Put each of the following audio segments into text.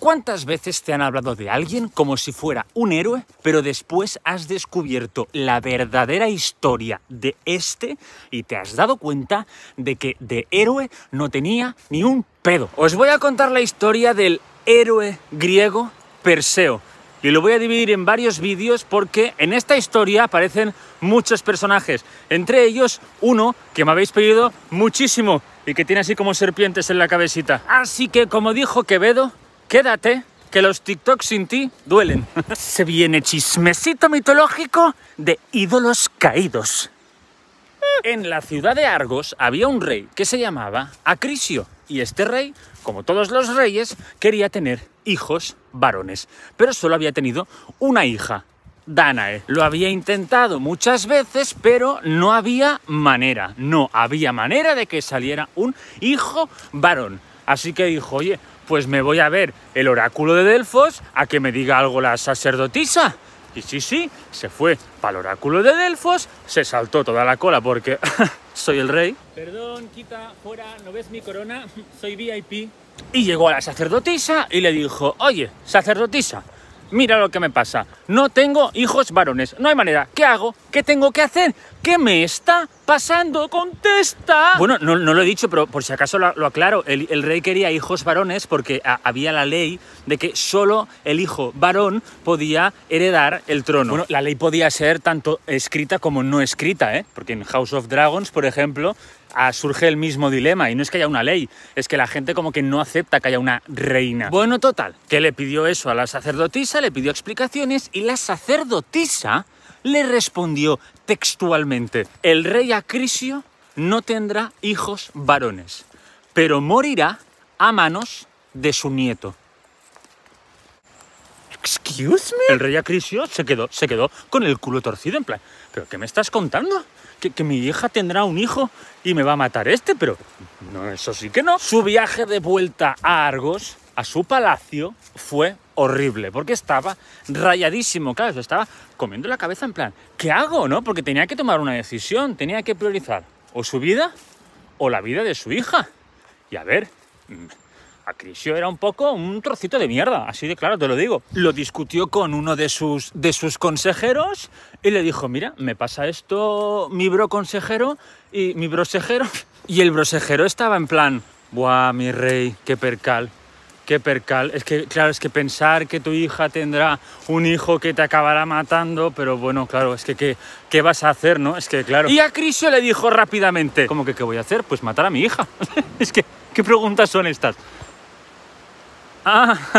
¿Cuántas veces te han hablado de alguien como si fuera un héroe, pero después has descubierto la verdadera historia de este y te has dado cuenta de que de héroe no tenía ni un pedo? Os voy a contar la historia del héroe griego Perseo. Y lo voy a dividir en varios vídeos porque en esta historia aparecen muchos personajes. Entre ellos, uno que me habéis pedido muchísimo y que tiene así como serpientes en la cabecita. Así que, como dijo Quevedo, Quédate, que los TikToks sin ti duelen. Se viene chismecito mitológico de ídolos caídos. En la ciudad de Argos había un rey que se llamaba Acrisio, y este rey, como todos los reyes, quería tener hijos varones, pero solo había tenido una hija, Danae. Lo había intentado muchas veces, pero no había manera, no había manera de que saliera un hijo varón. Así que dijo, oye, pues me voy a ver el oráculo de Delfos a que me diga algo la sacerdotisa. Y sí, sí, se fue para el oráculo de Delfos, se saltó toda la cola porque soy el rey. Perdón, quita, fuera, ¿no ves mi corona? Soy VIP. Y llegó a la sacerdotisa y le dijo, oye, sacerdotisa, mira lo que me pasa. No tengo hijos varones. No hay manera. ¿Qué hago? ¿Qué tengo que hacer? ¿Qué me está pasando? ¡Contesta! Bueno, no, lo he dicho, pero por si acaso lo, aclaro. El, rey quería hijos varones porque había la ley de que solo el hijo varón podía heredar el trono. Bueno, la ley podía ser tanto escrita como no escrita, ¿eh? Porque en House of Dragons, por ejemplo, surge el mismo dilema. Y no es que haya una ley, es que la gente como que no acepta que haya una reina. Bueno, total, que le pidió eso a la sacerdotisa, le pidió explicaciones y la sacerdotisa le respondió textualmente, el rey Acrisio no tendrá hijos varones, pero morirá a manos de su nieto. ¿Excuse me? El rey Acrisio se quedó, se quedó con el culo torcido en plan, ¿pero qué me estás contando? que, mi hija tendrá un hijo y me va a matar este, pero no, eso sí que no. Su viaje de vuelta a Argos, a su palacio, fue horrible, porque estaba rayadísimo, claro, estaba comiendo la cabeza en plan, ¿qué hago, no? Porque tenía que tomar una decisión, tenía que priorizar o su vida o la vida de su hija. Y a ver, Crisio era un poco un trocito de mierda, así de claro te lo digo. Lo discutió con uno de sus, de sus consejeros y le dijo, mira, me pasa esto mi bro consejero y mi brosejero. Y el brosejero estaba en plan, buah, mi rey, qué percal, Qué percal. Es que, claro, es que pensar que tu hija tendrá un hijo que te acabará matando, pero bueno, claro, es que ¿qué, qué vas a hacer, no? Es que, claro. Y a Crisio le dijo rápidamente, ¿cómo que qué voy a hacer? Pues matar a mi hija. es que, ¿qué preguntas son estas? Ah,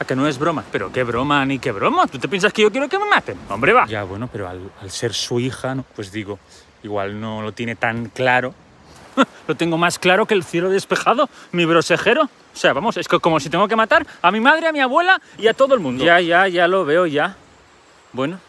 a que no es broma. Pero qué broma, ni qué broma. ¿Tú te piensas que yo quiero que me maten? Hombre, va. Ya, bueno, pero al, ser su hija, no, pues digo, igual no lo tiene tan claro. lo tengo más claro que el cielo despejado, mi brosejero. O sea, vamos, es que como si tengo que matar a mi madre, a mi abuela y a todo el mundo. Ya, ya, ya lo veo, ya. Bueno,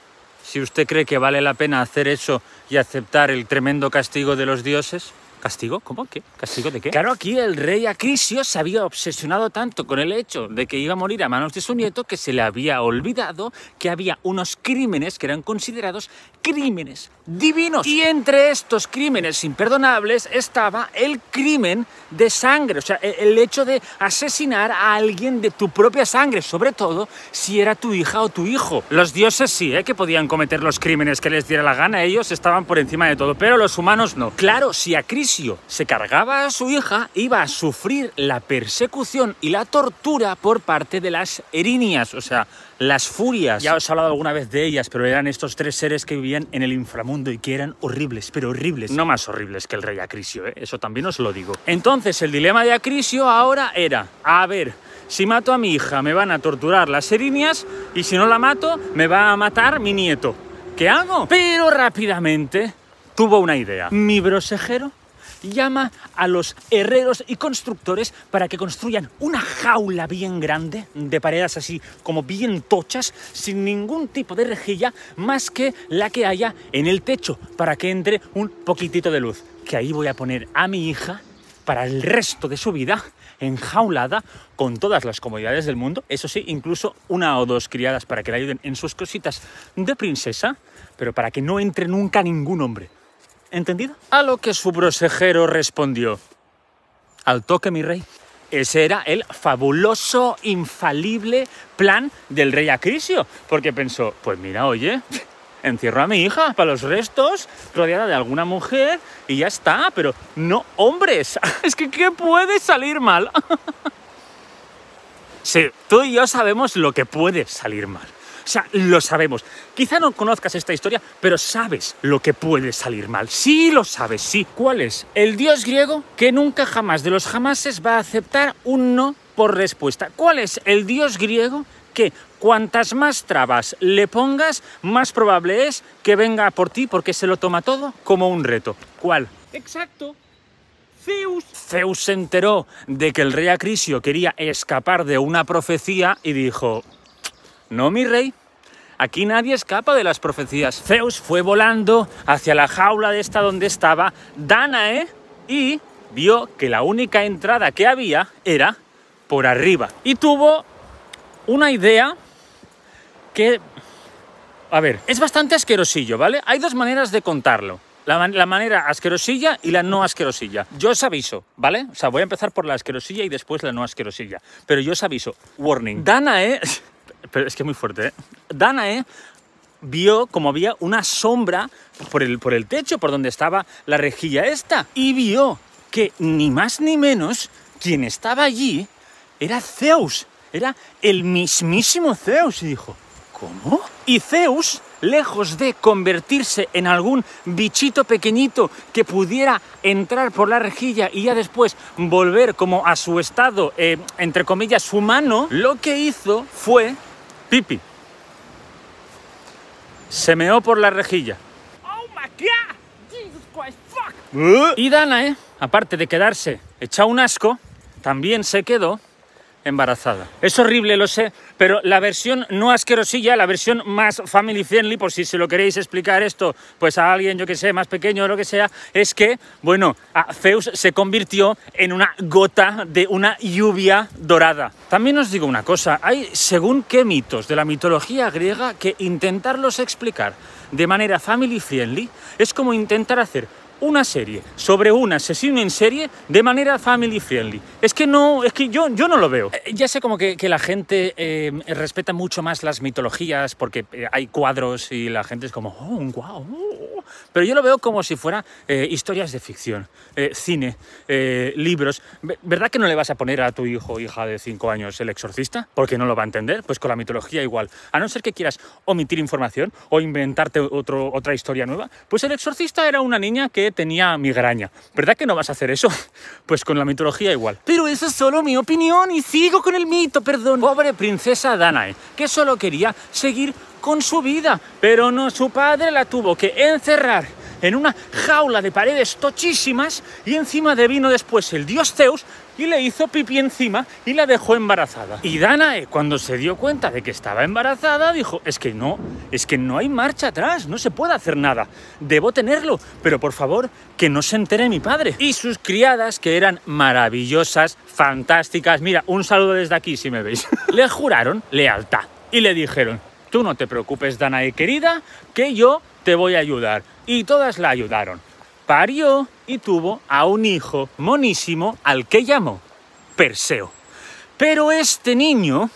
si usted cree que vale la pena hacer eso y aceptar el tremendo castigo de los dioses, ¿Castigo? ¿Cómo? ¿Qué? ¿Castigo de qué? Claro, aquí el rey Acrisio se había obsesionado tanto con el hecho de que iba a morir a manos de su nieto que se le había olvidado que había unos crímenes que eran considerados crímenes divinos. Y entre estos crímenes imperdonables estaba el crimen de sangre, o sea, e-, el hecho de asesinar a alguien de tu propia sangre, sobre todo si era tu hija o tu hijo. Los dioses sí, ¿eh? que podían cometer los crímenes que les diera la gana, ellos estaban por encima de todo, pero los humanos no. Claro, si Acrisio se cargaba a su hija, iba a sufrir la persecución y la tortura por parte de las erinias, o sea, las furias. Ya os he hablado alguna vez de ellas, pero eran estos tres seres que vivían en el inframundo y que eran horribles, pero horribles. No más horribles que el rey Acrisio, ¿eh? eso también os lo digo. Entonces, el dilema de Acrisio ahora era, a ver, si mato a mi hija me van a torturar las erinias y si no la mato me va a matar mi nieto. ¿Qué hago? Pero rápidamente tuvo una idea. Mi brosejero llama a los herreros y constructores para que construyan una jaula bien grande, de paredes así como bien tochas, sin ningún tipo de rejilla más que la que haya en el techo, para que entre un poquitito de luz. Que ahí voy a poner a mi hija para el resto de su vida enjaulada con todas las comodidades del mundo, eso sí, incluso una o dos criadas para que la ayuden en sus cositas de princesa, pero para que no entre nunca ningún hombre, ¿Entendido? A lo que su prosejero respondió. Al toque, mi rey. Ese era el fabuloso, infalible plan del rey Acrisio, porque pensó, pues mira, oye, encierro a mi hija para los restos, rodeada de alguna mujer, y ya está, pero no hombres. Es que, ¿qué puede salir mal? Sí, tú y yo sabemos lo que puede salir mal. O sea, lo sabemos. Quizá no conozcas esta historia, pero sabes lo que puede salir mal. Sí lo sabes, sí. ¿Cuál es? El dios griego que nunca jamás de los jamases va a aceptar un no por respuesta. ¿Cuál es el dios griego que cuantas más trabas le pongas, más probable es que venga por ti porque se lo toma todo como un reto? ¿Cuál? Exacto. Zeus. Zeus se enteró de que el rey Acrisio quería escapar de una profecía y dijo, no mi rey, Aquí nadie escapa de las profecías. Zeus fue volando hacia la jaula de esta donde estaba Danae y vio que la única entrada que había era por arriba. Y tuvo una idea que... A ver, es bastante asquerosillo, ¿vale? Hay dos maneras de contarlo. La, manera asquerosilla y la no asquerosilla. Yo os aviso, ¿vale? O sea, voy a empezar por la asquerosilla y después la no asquerosilla. Pero yo os aviso, warning. Danae pero es que es muy fuerte, ¿eh? Danae ¿eh? vio como había una sombra por el, por el techo, por donde estaba la rejilla esta, y vio que ni más ni menos quien estaba allí era Zeus, era el mismísimo Zeus, y dijo, ¿cómo? Y Zeus, lejos de convertirse en algún bichito pequeñito que pudiera entrar por la rejilla y ya después volver como a su estado, eh, entre comillas, humano, lo que hizo fue Pipi. Se meó por la rejilla. Oh Jesus Christ, fuck. Y Danae, eh, aparte de quedarse hecha un asco, también se quedó embarazada. Es horrible, lo sé, pero la versión no asquerosilla, la versión más family friendly, por si se lo queréis explicar esto, pues a alguien, yo que sé, más pequeño o lo que sea, es que, bueno, a Zeus se convirtió en una gota de una lluvia dorada. También os digo una cosa, hay según qué mitos de la mitología griega que intentarlos explicar de manera family friendly es como intentar hacer una serie sobre un asesino en serie de manera family friendly. Es que no, es que yo, yo no lo veo. Eh, ya sé como que, la gente eh, respeta mucho más las mitologías porque eh, hay cuadros y la gente es como, oh, Pero yo lo veo como si fuera historias de ficción, cine, libros. ¿Verdad que no le vas a poner a tu hijo o hija de 5 años el exorcista? Porque no lo va a entender. Pues con la mitología igual. A no ser que quieras omitir información o inventarte otro, otra historia nueva. Pues el exorcista era una niña que tenía migraña. ¿Verdad que no vas a hacer eso? Pues con la mitología igual. Pero eso es solo mi opinión y sigo con el mito, perdón. Pobre princesa Danae, que solo quería seguir con su vida, pero no, su padre la tuvo que encerrar en una jaula de paredes tochísimas y encima de vino después el dios Zeus y le hizo pipí encima y la dejó embarazada. Y Danae, eh, cuando se dio cuenta de que estaba embarazada, dijo, es que no, es que no hay marcha atrás, no se puede hacer nada, debo tenerlo, pero por favor, que no se entere mi padre. Y sus criadas, que eran maravillosas, fantásticas, mira, un saludo desde aquí si me veis, le juraron lealtad y le dijeron, tú no te preocupes, Danae eh, querida, que yo te voy a ayudar. Y todas la ayudaron parió y tuvo a un hijo monísimo al que llamó Perseo. Pero este niño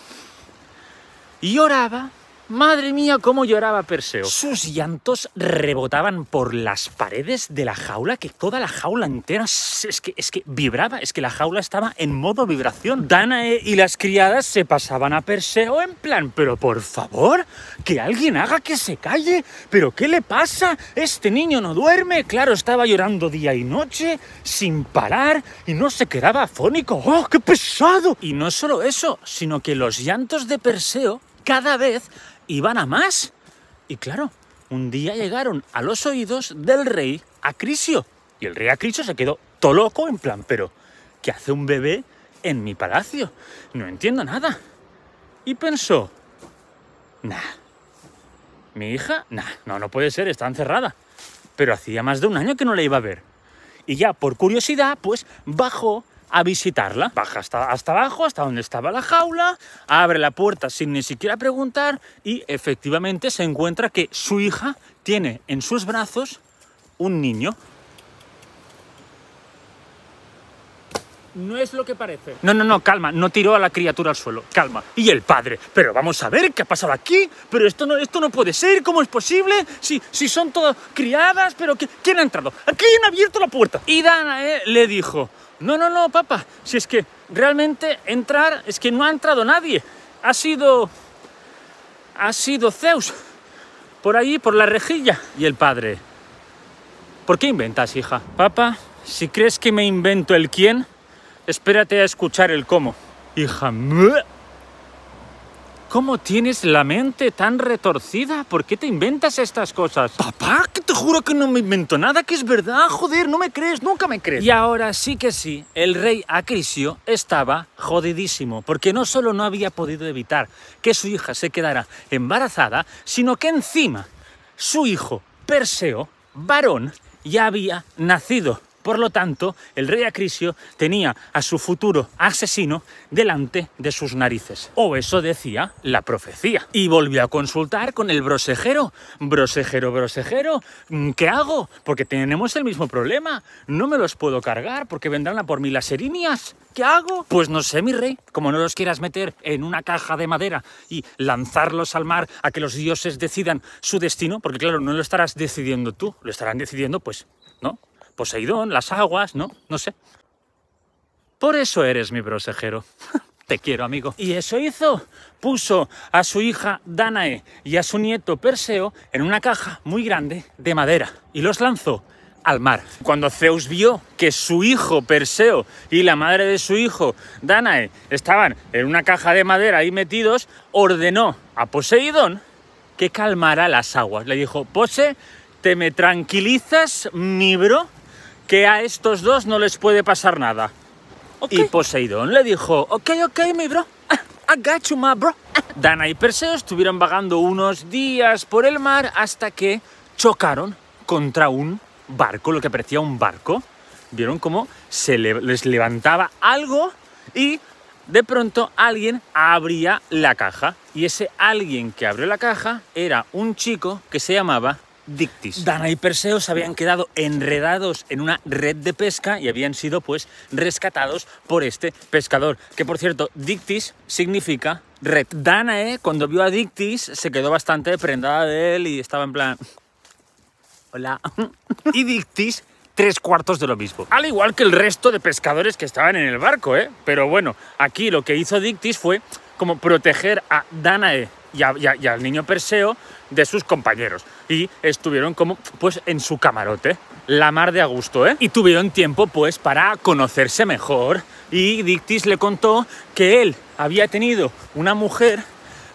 lloraba Madre mía, cómo lloraba Perseo. Sus llantos rebotaban por las paredes de la jaula, que toda la jaula entera es que, es que vibraba, es que la jaula estaba en modo vibración. Danae y las criadas se pasaban a Perseo en plan, pero por favor, que alguien haga que se calle. ¿Pero qué le pasa? Este niño no duerme. Claro, estaba llorando día y noche, sin parar, y no se quedaba afónico. ¡Oh, qué pesado! Y no solo eso, sino que los llantos de Perseo cada vez iban a más. Y claro, un día llegaron a los oídos del rey Acrisio. Y el rey Acrisio se quedó todo loco en plan, pero ¿qué hace un bebé en mi palacio? No entiendo nada. Y pensó, nah, mi hija, nah, no, no puede ser, está encerrada. Pero hacía más de un año que no la iba a ver. Y ya por curiosidad, pues bajó a visitarla. Baja hasta, hasta abajo, hasta donde estaba la jaula, abre la puerta sin ni siquiera preguntar y efectivamente se encuentra que su hija tiene en sus brazos un niño. no es lo que parece. No, no, no, calma, no tiró a la criatura al suelo, calma. Y el padre, pero vamos a ver qué ha pasado aquí, pero esto no, esto no puede ser, ¿cómo es posible? Si, si son todas criadas, pero ¿quién ha entrado? quién ha abierto la puerta. Y Dana le dijo, no, no, no, papá, si es que realmente entrar, es que no ha entrado nadie. Ha sido, ha sido Zeus, por ahí, por la rejilla. Y el padre, ¿por qué inventas, hija? Papá, si crees que me invento el quién, espérate a escuchar el cómo. Hija, ¿Cómo tienes la mente tan retorcida? ¿Por qué te inventas estas cosas? Papá, que te juro que no me invento nada, que es verdad. Joder, no me crees, nunca me crees. Y ahora sí que sí, el rey Acrisio estaba jodidísimo, porque no solo no había podido evitar que su hija se quedara embarazada, sino que encima su hijo, Perseo, varón, ya había nacido. Por lo tanto, el rey Acrisio tenía a su futuro asesino delante de sus narices. O eso decía la profecía. Y volvió a consultar con el brosejero. Brosejero, brosejero, mm, ¿qué hago? Porque tenemos el mismo problema. No me los puedo cargar porque vendrán a por mí las erinias. ¿Qué hago? Pues no sé, mi rey. Como no los quieras meter en una caja de madera y lanzarlos al mar a que los dioses decidan su destino, porque claro, no lo estarás decidiendo tú, lo estarán decidiendo pues, ¿no? Poseidón, las aguas, ¿no? No sé. Por eso eres mi prosejero. Te quiero, amigo. Y eso hizo. Puso a su hija Danae y a su nieto Perseo en una caja muy grande de madera y los lanzó al mar. Cuando Zeus vio que su hijo Perseo y la madre de su hijo Danae estaban en una caja de madera ahí metidos, ordenó a Poseidón que calmara las aguas. Le dijo, Pose, te me tranquilizas, mi bro, que a estos dos no les puede pasar nada. Y Poseidón le dijo, ok, ok, mi bro, I got you, my bro. Dana y Perseo estuvieron vagando unos días por el mar hasta que chocaron contra un barco, lo que parecía un barco. Vieron cómo se les levantaba algo y de pronto alguien abría la caja. Y ese alguien que abrió la caja era un chico que se llamaba Dictis. Dana y Perseo se habían quedado enredados en una red de pesca y habían sido pues rescatados por este pescador, que por cierto, Dictis significa red. Danae, ¿eh? cuando vio a Dictis, se quedó bastante prendada de él y estaba en plan... Hola. y Dictis tres cuartos de lo mismo. Al igual que el resto de pescadores que estaban en el barco, ¿eh? Pero bueno, aquí lo que hizo Dictis fue como proteger a Danae ¿eh? y, al niño Perseo de sus compañeros. Y estuvieron como, pues, en su camarote, la mar de Augusto. ¿eh? Y tuvieron tiempo, pues, para conocerse mejor. Y Dictis le contó que él había tenido una mujer,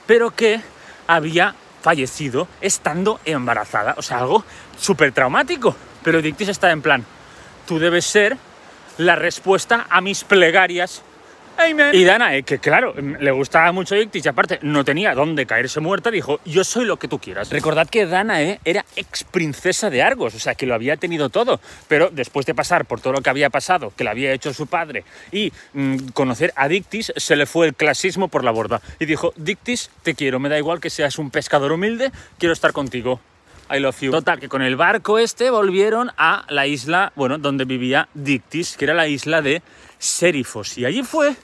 pero que había fallecido estando embarazada. O sea, algo súper traumático. Pero Dictis está en plan, tú debes ser la respuesta a mis plegarias y Dana, eh, que claro, mm, le gustaba mucho Dictis y aparte no tenía dónde caerse muerta, dijo, yo soy lo que tú quieras. Recordad que Danae eh, era ex princesa de Argos, o sea, que lo había tenido todo, pero después de pasar por todo lo que había pasado, que le había hecho su padre, y mm, conocer a Dictis, se le fue el clasismo por la borda. Y dijo, Dictis, te quiero, me da igual que seas un pescador humilde, quiero estar contigo. I love you. Total, que con el barco este volvieron a la isla, bueno, donde vivía Dictis, que era la isla de Serifos. Y allí fue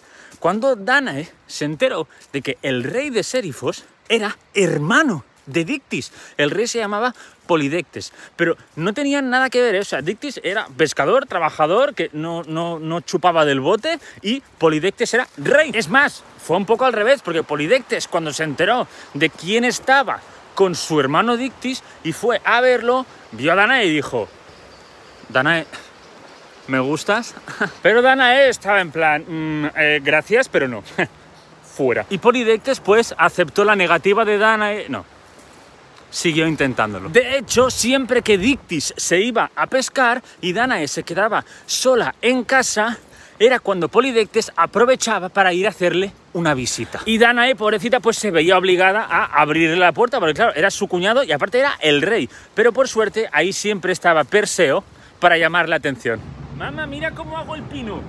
cuando Danae se enteró de que el rey de Serifos era hermano de Dictis. El rey se llamaba Polidectes, pero no tenían nada que ver. ¿eh? O sea, Dictis era pescador, trabajador, que no, no, no chupaba del bote, y Polidectes era rey. Es más, fue un poco al revés, porque Polidectes, cuando se enteró de quién estaba con su hermano Dictis, y fue a verlo, vio a Danae y dijo, Danae, me gustas. Pero Danae eh, estaba en plan, mm, eh, gracias, pero no. Fuera. Y Polidectes, pues, aceptó la negativa de Danae. Eh, no. Siguió intentándolo. De hecho, siempre que Dictis se iba a pescar y Danae se quedaba sola en casa, era cuando Polidectes aprovechaba para ir a hacerle una visita. Y Danae, pobrecita, pues se veía obligada a abrirle la puerta, porque claro, era su cuñado y aparte era el rey. Pero por suerte, ahí siempre estaba Perseo para llamar la atención. Mamá, mira cómo hago el pino.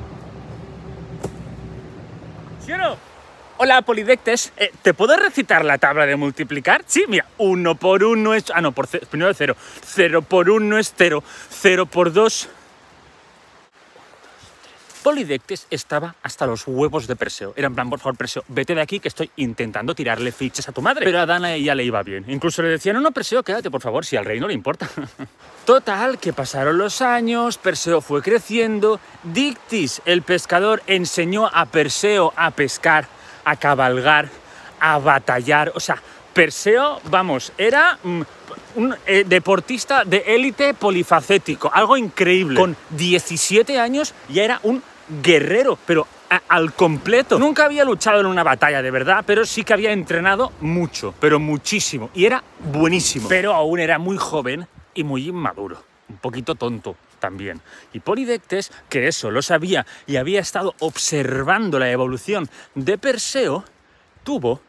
¿Sí o no? Hola, Polidectes. Eh, ¿Te puedo recitar la tabla de multiplicar? Sí, mira, 1 por 1 es... Ah, no, por primero 0. 0 por 1 es 0. 0 por 2... Polidectes estaba hasta los huevos de Perseo. Era en plan, por favor, Perseo, vete de aquí que estoy intentando tirarle fichas a tu madre. Pero a Dana ya le iba bien. Incluso le decían, no, no, Perseo, quédate, por favor, si al rey no le importa. Total, que pasaron los años, Perseo fue creciendo, Dictis, el pescador, enseñó a Perseo a pescar, a cabalgar, a batallar. O sea, Perseo, vamos, era mm, un eh, deportista de élite polifacético, algo increíble. Con 17 años ya era un guerrero, pero al completo. Nunca había luchado en una batalla de verdad, pero sí que había entrenado mucho, pero muchísimo, y era buenísimo. Pero aún era muy joven y muy inmaduro, un poquito tonto también. Y Polidectes, que eso lo sabía y había estado observando la evolución de Perseo, tuvo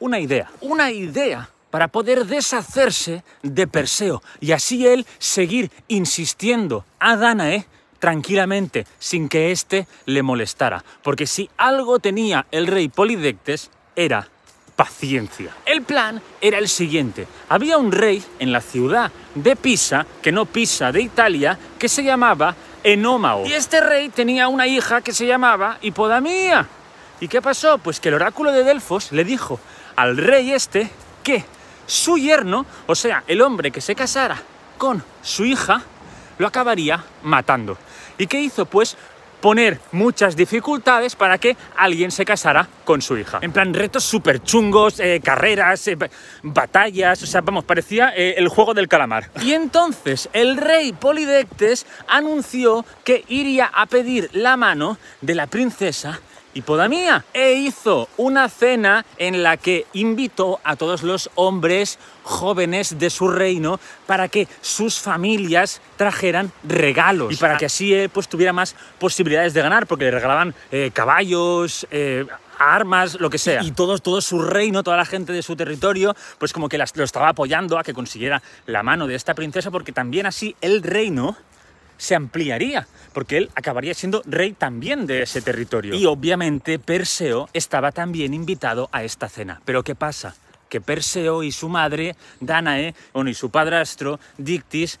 una idea, una idea para poder deshacerse de Perseo y así él seguir insistiendo a Danae tranquilamente, sin que éste le molestara. Porque si algo tenía el rey Polidectes, era paciencia. El plan era el siguiente. Había un rey en la ciudad de Pisa, que no Pisa de Italia, que se llamaba Enómao. Y este rey tenía una hija que se llamaba Hipodamía. ¿Y qué pasó? Pues que el oráculo de Delfos le dijo al rey este que su yerno, o sea, el hombre que se casara con su hija, lo acabaría matando. ¿Y qué hizo? Pues poner muchas dificultades para que alguien se casara con su hija. En plan, retos súper chungos, eh, carreras, eh, batallas, o sea, vamos, parecía eh, el juego del calamar. Y entonces el rey Polidectes anunció que iría a pedir la mano de la princesa Hipodamía e hizo una cena en la que invitó a todos los hombres jóvenes de su reino para que sus familias trajeran regalos y para que así pues tuviera más posibilidades de ganar porque le regalaban eh, caballos, eh, armas, lo que sea. Y, todo, su reino, toda la gente de su territorio, pues como que lo estaba apoyando a que consiguiera la mano de esta princesa porque también así el reino se ampliaría, porque él acabaría siendo rey también de ese territorio. Y obviamente Perseo estaba también invitado a esta cena. Pero ¿qué pasa? Que Perseo y su madre, Danae, bueno, y su padrastro, Dictis,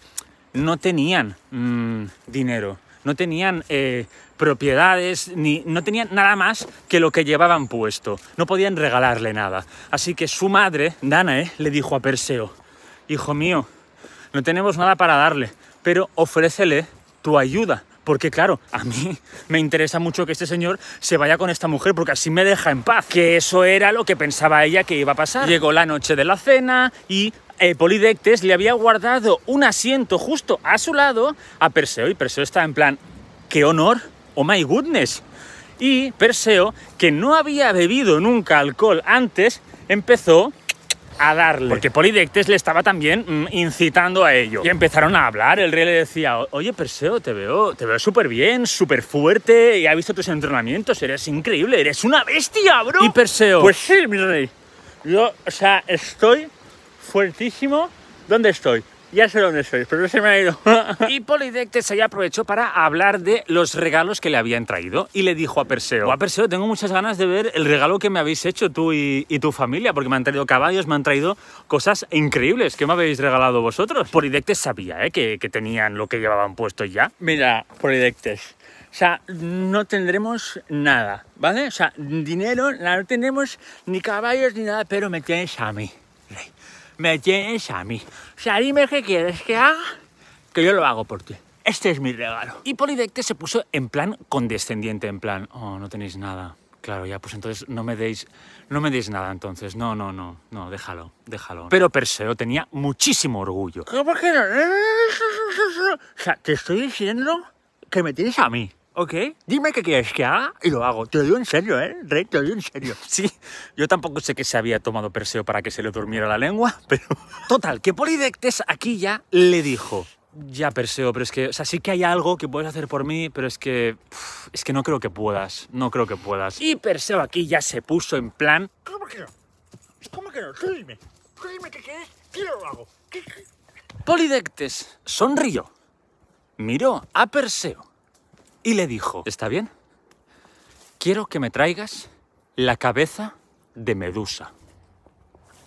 no tenían mm, dinero, no tenían eh, propiedades, ni, no tenían nada más que lo que llevaban puesto, no podían regalarle nada. Así que su madre, Danae, le dijo a Perseo, hijo mío, no tenemos nada para darle, pero ofrécele tu ayuda. Porque claro, a mí me interesa mucho que este señor se vaya con esta mujer porque así me deja en paz. Que eso era lo que pensaba ella que iba a pasar. Llegó la noche de la cena y eh, Polidectes le había guardado un asiento justo a su lado a Perseo. Y Perseo estaba en plan, qué honor, oh my goodness. Y Perseo, que no había bebido nunca alcohol antes, empezó a darle. Porque Polidectes le estaba también mm, incitando a ello. Y empezaron a hablar, el rey le decía, oye Perseo, te veo, te veo súper bien, súper fuerte, y ha visto tus entrenamientos, eres increíble, eres una bestia, bro. Y Perseo. Pues sí, mi rey. Yo, o sea, estoy fuertísimo. ¿Dónde estoy? Ya sé dónde sois, pero se me ha ido. y Polidectes ahí aprovechó para hablar de los regalos que le habían traído y le dijo a Perseo, a Perseo, tengo muchas ganas de ver el regalo que me habéis hecho tú y, tu familia, porque me han traído caballos, me han traído cosas increíbles que me habéis regalado vosotros. Polidectes sabía ¿eh? que, tenían lo que llevaban puesto ya. Mira, Polidectes, o sea, no tendremos nada, ¿vale? O sea, dinero, no tenemos ni caballos ni nada, pero me tienes a mí, Me tienes a mí. O sea, dime qué quieres que haga, que yo lo hago por ti. Este es mi regalo. Y Polidecte se puso en plan condescendiente, en plan, oh, no tenéis nada. Claro, ya, pues entonces no me deis, no me deis nada entonces. No, no, no, no, déjalo, déjalo. Pero Perseo tenía muchísimo orgullo. O sea, te estoy diciendo que me tienes a mí. Ok. Dime qué quieres que haga y lo hago. Te lo digo en serio, ¿eh? Rey, te lo digo en serio. Sí, yo tampoco sé que se había tomado Perseo para que se le durmiera la lengua, pero... Total, que Polidectes aquí ya le dijo... Ya, Perseo, pero es que, o sea, sí que hay algo que puedes hacer por mí, pero es que, es que no creo que puedas, no creo que puedas. Y Perseo aquí ya se puso en plan... ¿Cómo que no? ¿Cómo que no? Tú dime, tú dime qué quieres, qué lo hago. Polidectes sonrió, miró a Perseo y le dijo, ¿está bien? Quiero que me traigas la cabeza de Medusa.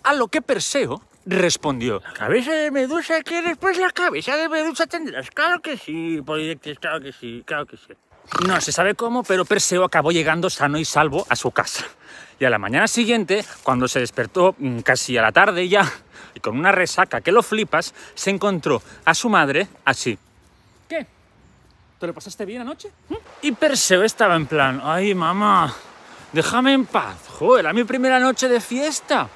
A lo que Perseo respondió. cabeza de Medusa quieres? Pues la cabeza de Medusa tendrás. Claro que sí, Polidectes, claro que sí, claro que sí. No se sabe cómo, pero Perseo acabó llegando sano y salvo a su casa. Y a la mañana siguiente, cuando se despertó mm, casi a la tarde ya, y con una resaca que lo flipas, se encontró a su madre así. ¿Qué? ¿Te lo pasaste bien anoche? Y Perseo estaba en plan, ay mamá, déjame en paz, joder, a mi primera noche de fiesta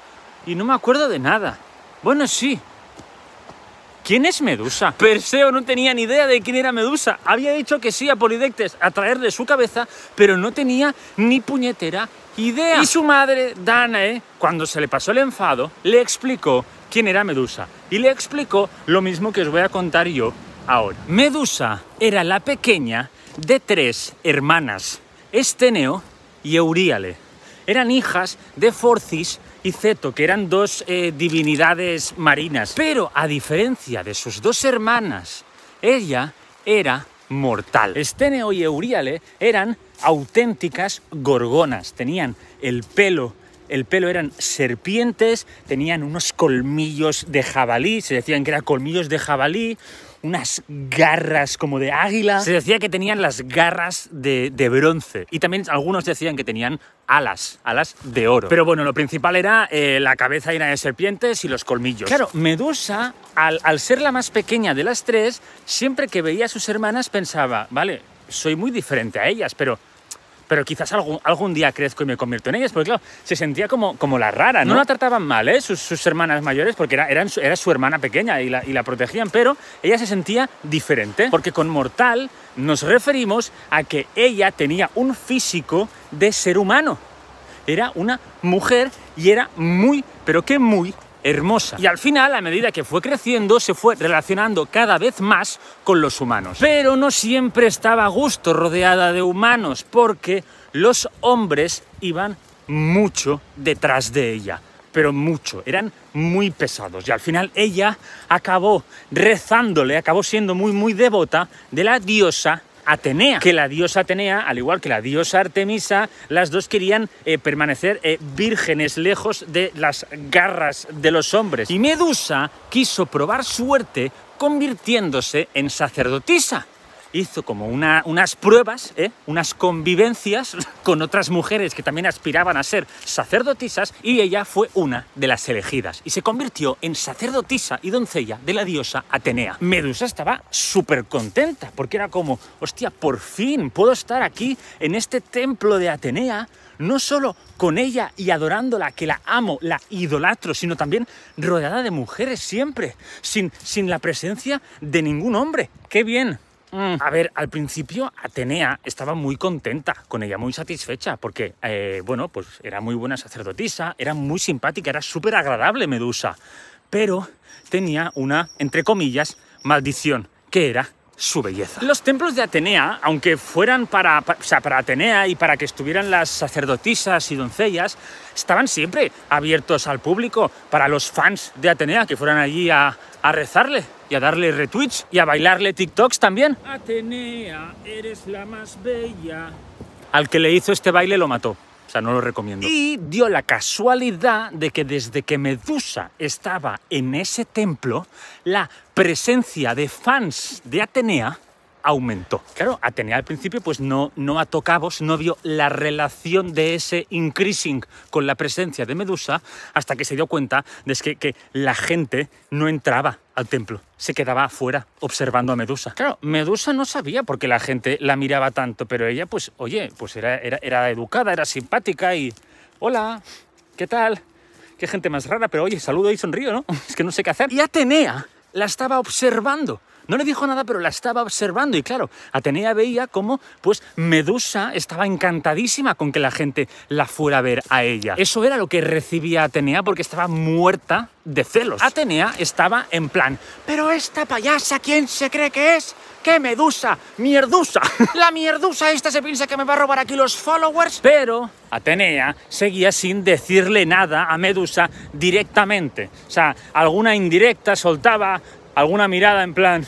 y no me acuerdo de nada. Bueno, sí. ¿Quién es Medusa? Perseo no tenía ni idea de quién era Medusa. Había dicho que sí a Polidectes a traer de su cabeza, pero no tenía ni puñetera idea. Y su madre, Danae, cuando se le pasó el enfado, le explicó quién era Medusa. Y le explicó lo mismo que os voy a contar yo ahora. Medusa era la pequeña de tres hermanas, Esteneo y Euríale. Eran hijas de Forcis y Ceto, que eran dos eh, divinidades marinas. Pero a diferencia de sus dos hermanas, ella era mortal. Esteneo y Euríale eran auténticas gorgonas. Tenían el pelo el pelo eran serpientes, tenían unos colmillos de jabalí, se decían que eran colmillos de jabalí, unas garras como de águila. Se decía que tenían las garras de, bronce y también algunos decían que tenían alas, alas de oro. Pero bueno, lo principal era eh, la cabeza llena de serpientes y los colmillos. Claro, Medusa, al, al ser la más pequeña de las tres, siempre que veía a sus hermanas pensaba, vale, soy muy diferente a ellas, pero pero quizás algún, algún día crezco y me convierto en ellas, porque claro, se sentía como, como la rara, ¿no? la trataban mal, ¿eh? Sus, hermanas mayores, porque era, eran, era su hermana pequeña y la, y la protegían, pero ella se sentía diferente, porque con mortal nos referimos a que ella tenía un físico de ser humano. Era una mujer y era muy, pero que muy hermosa. Y al final, a medida que fue creciendo, se fue relacionando cada vez más con los humanos. Pero no siempre estaba a gusto rodeada de humanos, porque los hombres iban mucho detrás de ella pero mucho, eran muy pesados. Y al final ella acabó rezándole, acabó siendo muy, muy devota de la diosa Atenea, que la diosa Atenea, al igual que la diosa Artemisa, las dos querían eh, permanecer eh, vírgenes lejos de las garras de los hombres. Y Medusa quiso probar suerte convirtiéndose en sacerdotisa hizo como unas pruebas, ¿eh? unas convivencias con otras mujeres que también aspiraban a ser sacerdotisas y ella fue una de las elegidas y se convirtió en sacerdotisa y doncella de la diosa Atenea. Medusa estaba súper contenta porque era como, hostia, por fin puedo estar aquí en este templo de Atenea no solo con ella y adorándola, que la amo, la idolatro, sino también rodeada de mujeres siempre, sin, sin la presencia de ningún hombre. ¡Qué bien! Mm. A ver, al principio Atenea estaba muy contenta con ella, muy satisfecha, porque, eh, bueno, pues era muy buena sacerdotisa, era muy simpática, era súper agradable Medusa, pero tenía una, entre comillas, maldición, que era su belleza. Los templos de Atenea, aunque fueran para, Atenea y para que estuvieran las sacerdotisas y doncellas, estaban siempre abiertos al público, para los fans de Atenea, que fueran allí a, a rezarle y a darle retweets y a bailarle TikToks también. Atenea, eres la más bella. Al que le hizo este baile lo mató no lo recomiendo. Y dio la casualidad de que desde que Medusa estaba en ese templo, la presencia de fans de Atenea aumentó. Claro, Atenea al principio pues no, no no vio la relación de ese increasing con la presencia de Medusa hasta que se dio cuenta de que, que la gente no entraba al templo, se quedaba afuera observando a Medusa. Claro, Medusa no sabía por qué la gente la miraba tanto, pero ella pues, oye, pues era, era, era educada, era simpática y... Hola, ¿qué tal? Qué gente más rara, pero oye, saludo y sonrío, ¿no? Es que no sé qué hacer. Y Atenea la estaba observando no le dijo nada, pero la estaba observando y claro, Atenea veía cómo pues Medusa estaba encantadísima con que la gente la fuera a ver a ella. Eso era lo que recibía Atenea porque estaba muerta de celos. Atenea estaba en plan, pero esta payasa, ¿quién se cree que es? ¡Qué medusa! ¡Mierdusa! La mierdusa esta se piensa que me va a robar aquí los followers. Pero Atenea seguía sin decirle nada a Medusa directamente. O sea, alguna indirecta soltaba, alguna mirada en plan,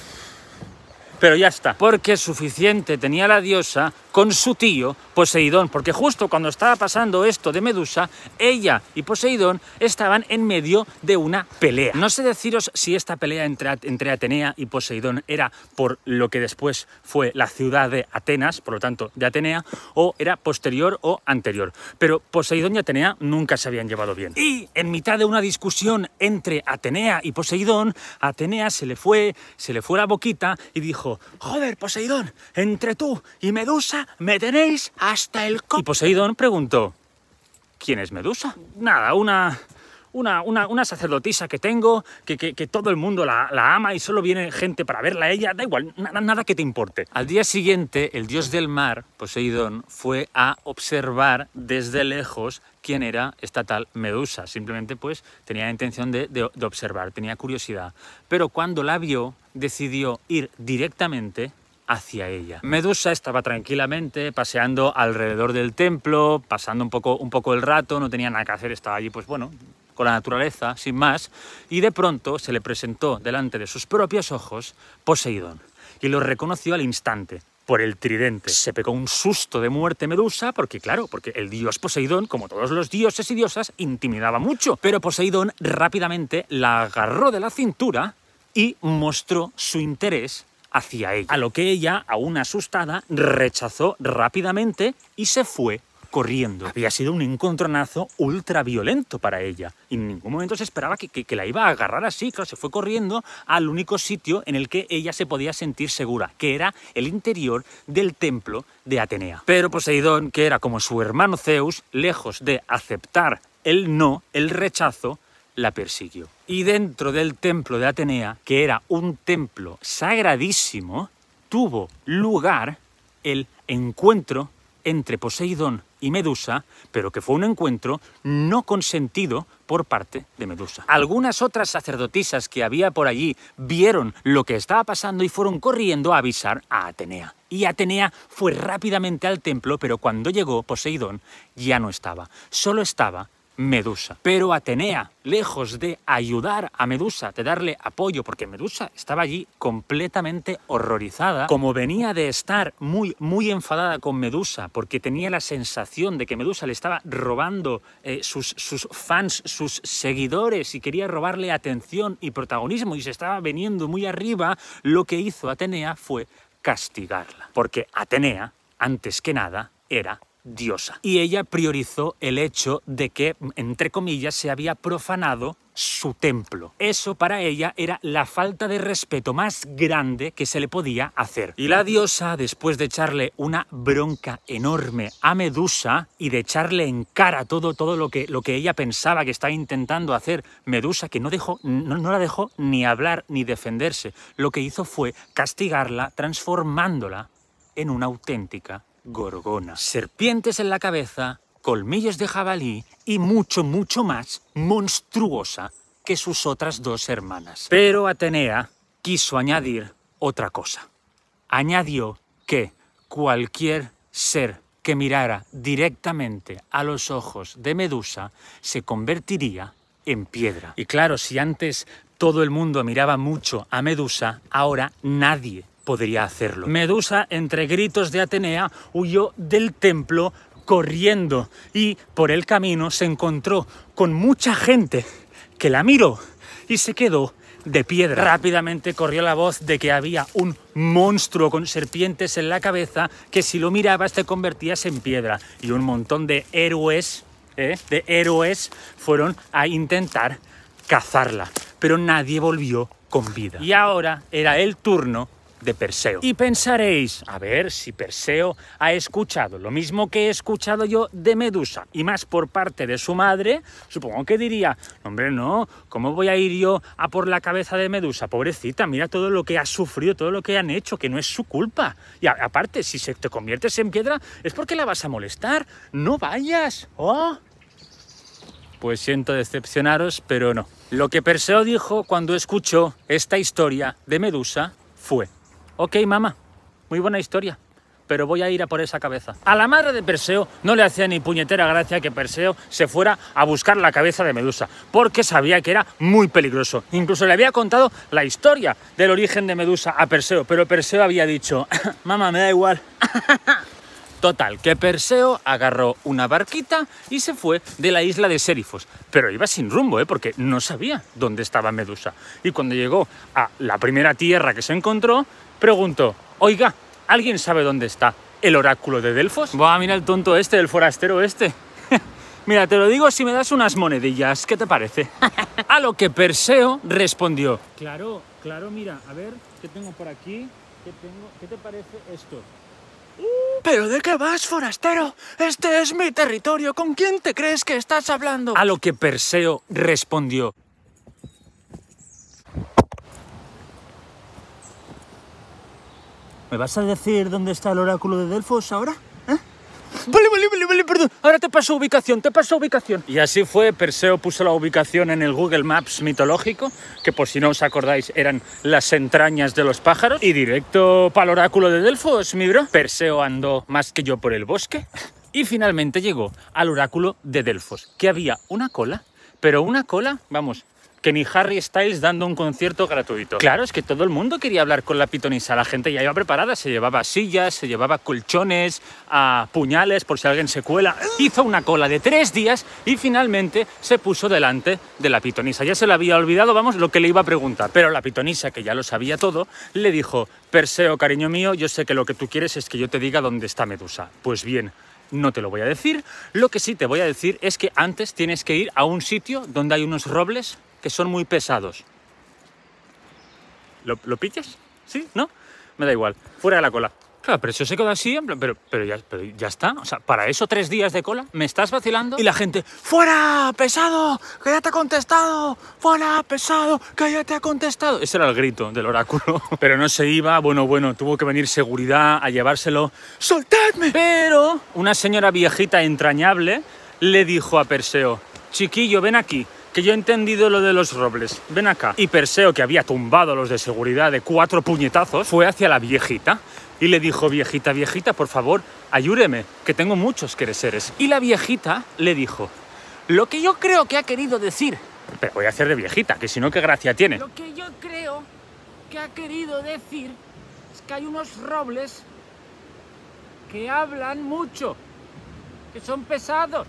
pero ya está. Porque suficiente tenía la diosa con su tío Poseidón, porque justo cuando estaba pasando esto de Medusa, ella y Poseidón estaban en medio de una pelea. No sé deciros si esta pelea entre, Atenea y Poseidón era por lo que después fue la ciudad de Atenas, por lo tanto de Atenea, o era posterior o anterior. Pero Poseidón y Atenea nunca se habían llevado bien. Y en mitad de una discusión entre Atenea y Poseidón, Atenea se le fue, se le fue la boquita y dijo, joder, Poseidón, entre tú y Medusa me tenéis hasta el co... Y Poseidón preguntó, ¿quién es Medusa? Nada, una una, sacerdotisa que tengo, que, todo el mundo la, ama y solo viene gente para verla a ella, da igual, nada, que te importe. Al día siguiente, el dios del mar, Poseidón, fue a observar desde lejos quién era esta tal Medusa. Simplemente pues tenía la intención de, observar, tenía curiosidad. Pero cuando la vio, decidió ir directamente hacia ella. Medusa estaba tranquilamente paseando alrededor del templo, pasando un poco, un poco el rato, no tenía nada que hacer, estaba allí pues bueno, con la naturaleza, sin más, y de pronto se le presentó delante de sus propios ojos Poseidón, y lo reconoció al instante por el tridente. Se pegó un susto de muerte Medusa, porque claro, porque el dios Poseidón, como todos los dioses y diosas, intimidaba mucho. Pero Poseidón rápidamente la agarró de la cintura y mostró su interés hacia ella, a lo que ella, aún asustada, rechazó rápidamente y se fue corriendo. Había sido un encontronazo ultraviolento para ella. Y en ningún momento se esperaba que, la iba a agarrar así. Claro, se fue corriendo al único sitio en el que ella se podía sentir segura, que era el interior del templo de Atenea. Pero Poseidón, que era como su hermano Zeus, lejos de aceptar el no, el rechazo, la persiguió. Y dentro del templo de Atenea, que era un templo sagradísimo, tuvo lugar el encuentro entre Poseidón y Medusa, pero que fue un encuentro no consentido por parte de Medusa. Algunas otras sacerdotisas que había por allí vieron lo que estaba pasando y fueron corriendo a avisar a Atenea. Y Atenea fue rápidamente al templo, pero cuando llegó Poseidón ya no estaba. Solo estaba Medusa. Pero Atenea, lejos de ayudar a Medusa, de darle apoyo, porque Medusa estaba allí completamente horrorizada, como venía de estar muy, muy enfadada con Medusa, porque tenía la sensación de que Medusa le estaba robando eh, sus, sus fans, sus seguidores, y quería robarle atención y protagonismo, y se estaba veniendo muy arriba, lo que hizo Atenea fue castigarla. Porque Atenea, antes que nada, era diosa. Y ella priorizó el hecho de que, entre comillas, se había profanado su templo. Eso para ella era la falta de respeto más grande que se le podía hacer. Y la diosa, después de echarle una bronca enorme a Medusa y de echarle en cara todo, todo lo, que, lo que ella pensaba que estaba intentando hacer, Medusa, que no, dejó, no la dejó ni hablar ni defenderse, lo que hizo fue castigarla transformándola en una auténtica gorgona. Serpientes en la cabeza, colmillos de jabalí y mucho, mucho más monstruosa que sus otras dos hermanas. Pero Atenea quiso añadir otra cosa. Añadió que cualquier ser que mirara directamente a los ojos de Medusa se convertiría en piedra. Y claro, si antes todo el mundo miraba mucho a Medusa, ahora nadie podría hacerlo. Medusa, entre gritos de Atenea, huyó del templo corriendo y por el camino se encontró con mucha gente que la miró y se quedó de piedra. Rápidamente corrió la voz de que había un monstruo con serpientes en la cabeza que si lo mirabas te convertías en piedra y un montón de héroes, ¿eh? de héroes fueron a intentar cazarla, pero nadie volvió con vida. Y ahora era el turno de Perseo. Y pensaréis, a ver si Perseo ha escuchado lo mismo que he escuchado yo de Medusa, y más por parte de su madre, supongo que diría, hombre, no, ¿cómo voy a ir yo a por la cabeza de Medusa? Pobrecita, mira todo lo que ha sufrido, todo lo que han hecho, que no es su culpa. Y aparte, si se te conviertes en piedra, es porque la vas a molestar. No vayas. Oh. Pues siento decepcionaros, pero no. Lo que Perseo dijo cuando escuchó esta historia de Medusa fue Ok, mamá, muy buena historia, pero voy a ir a por esa cabeza. A la madre de Perseo no le hacía ni puñetera gracia que Perseo se fuera a buscar la cabeza de Medusa, porque sabía que era muy peligroso. Incluso le había contado la historia del origen de Medusa a Perseo, pero Perseo había dicho, mamá, me da igual. Total, que Perseo agarró una barquita y se fue de la isla de Serifos. Pero iba sin rumbo, ¿eh? porque no sabía dónde estaba Medusa. Y cuando llegó a la primera tierra que se encontró, preguntó, oiga, ¿alguien sabe dónde está el oráculo de Delfos? a mirar el tonto este, el forastero este. mira, te lo digo si me das unas monedillas, ¿qué te parece? a lo que Perseo respondió. Claro, claro, mira, a ver, ¿qué tengo por aquí? ¿Qué, tengo? ¿Qué te parece esto? ¿Pero de qué vas, forastero? Este es mi territorio. ¿Con quién te crees que estás hablando? A lo que Perseo respondió. ¿Me vas a decir dónde está el oráculo de Delfos ahora? Vale, vale, vale, perdón. Ahora te paso ubicación, te paso ubicación. Y así fue, Perseo puso la ubicación en el Google Maps mitológico, que por si no os acordáis eran las entrañas de los pájaros. Y directo para el oráculo de Delfos, mi bro. Perseo andó más que yo por el bosque. Y finalmente llegó al oráculo de Delfos, que había una cola, pero una cola, vamos, que ni Harry Styles dando un concierto gratuito. Claro, es que todo el mundo quería hablar con la pitonisa, la gente ya iba preparada, se llevaba sillas, se llevaba colchones, a ah, puñales por si alguien se cuela. Hizo una cola de tres días y finalmente se puso delante de la pitonisa. Ya se le había olvidado, vamos, lo que le iba a preguntar. Pero la pitonisa, que ya lo sabía todo, le dijo, Perseo, cariño mío, yo sé que lo que tú quieres es que yo te diga dónde está Medusa. Pues bien, no te lo voy a decir. Lo que sí te voy a decir es que antes tienes que ir a un sitio donde hay unos robles que son muy pesados. ¿Lo, ¿Lo, pillas? ¿Sí? ¿No? Me da igual. Fuera de la cola. Claro, pero eso se quedó así, pero, pero, ya, ya está. O sea, para eso tres días de cola, me estás vacilando y la gente, ¡fuera, pesado! ¡Que ya te ha contestado! ¡Fuera, pesado! ¡Que ya te ha contestado! Ese era el grito del oráculo. Pero no se iba, bueno, bueno, tuvo que venir seguridad a llevárselo. ¡Soltadme! Pero una señora viejita entrañable le dijo a Perseo, chiquillo, ven aquí, que yo he entendido lo de los robles. Ven acá. Y Perseo, que había tumbado los de seguridad de cuatro puñetazos, fue hacia la viejita y le dijo, viejita, viejita, por favor, ayúreme que tengo muchos quereseres. Y la viejita le dijo, lo que yo creo que ha querido decir... Pero voy a hacer de viejita, que si no, ¿qué gracia tiene? Lo que yo creo que ha querido decir es que hay unos robles que hablan mucho, que son pesados.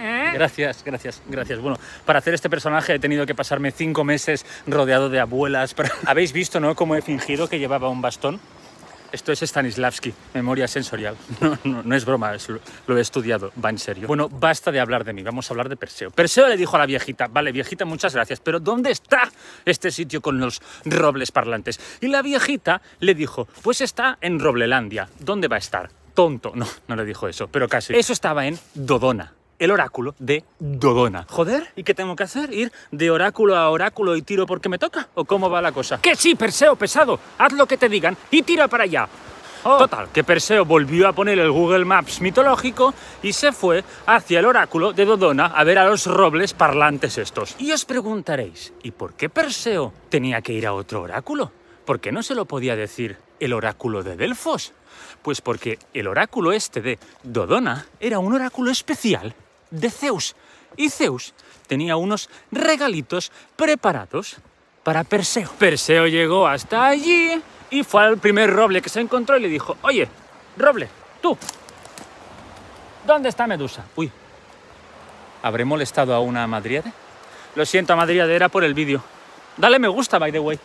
¿Eh? Gracias, gracias, gracias. Bueno, para hacer este personaje he tenido que pasarme cinco meses rodeado de abuelas. Pero... Habéis visto, ¿no?, cómo he fingido que llevaba un bastón. Esto es Stanislavski, memoria sensorial. No, no, es broma, lo he estudiado, va en serio. Bueno, basta de hablar de mí, vamos a hablar de Perseo. Perseo le dijo a la viejita, vale, viejita, muchas gracias, pero ¿dónde está este sitio con los robles parlantes? Y la viejita le dijo, pues está en Roblelandia. ¿Dónde va a estar? Tonto. No, no le dijo eso, pero casi. Eso estaba en Dodona el oráculo de Dodona. Joder, ¿y qué tengo que hacer? ¿Ir de oráculo a oráculo y tiro porque me toca? ¿O cómo va la cosa? Que sí, Perseo pesado, haz lo que te digan y tira para allá. Oh. Total, que Perseo volvió a poner el Google Maps mitológico y se fue hacia el oráculo de Dodona a ver a los robles parlantes estos. Y os preguntaréis, ¿y por qué Perseo tenía que ir a otro oráculo? ¿Por qué no se lo podía decir el oráculo de Delfos? Pues porque el oráculo este de Dodona era un oráculo especial de Zeus. Y Zeus tenía unos regalitos preparados para Perseo. Perseo llegó hasta allí y fue al primer roble que se encontró y le dijo, oye, roble, tú, ¿dónde está Medusa? Uy, ¿habré molestado a una madriade? Lo siento, madriade, era por el vídeo. Dale me gusta, by the way.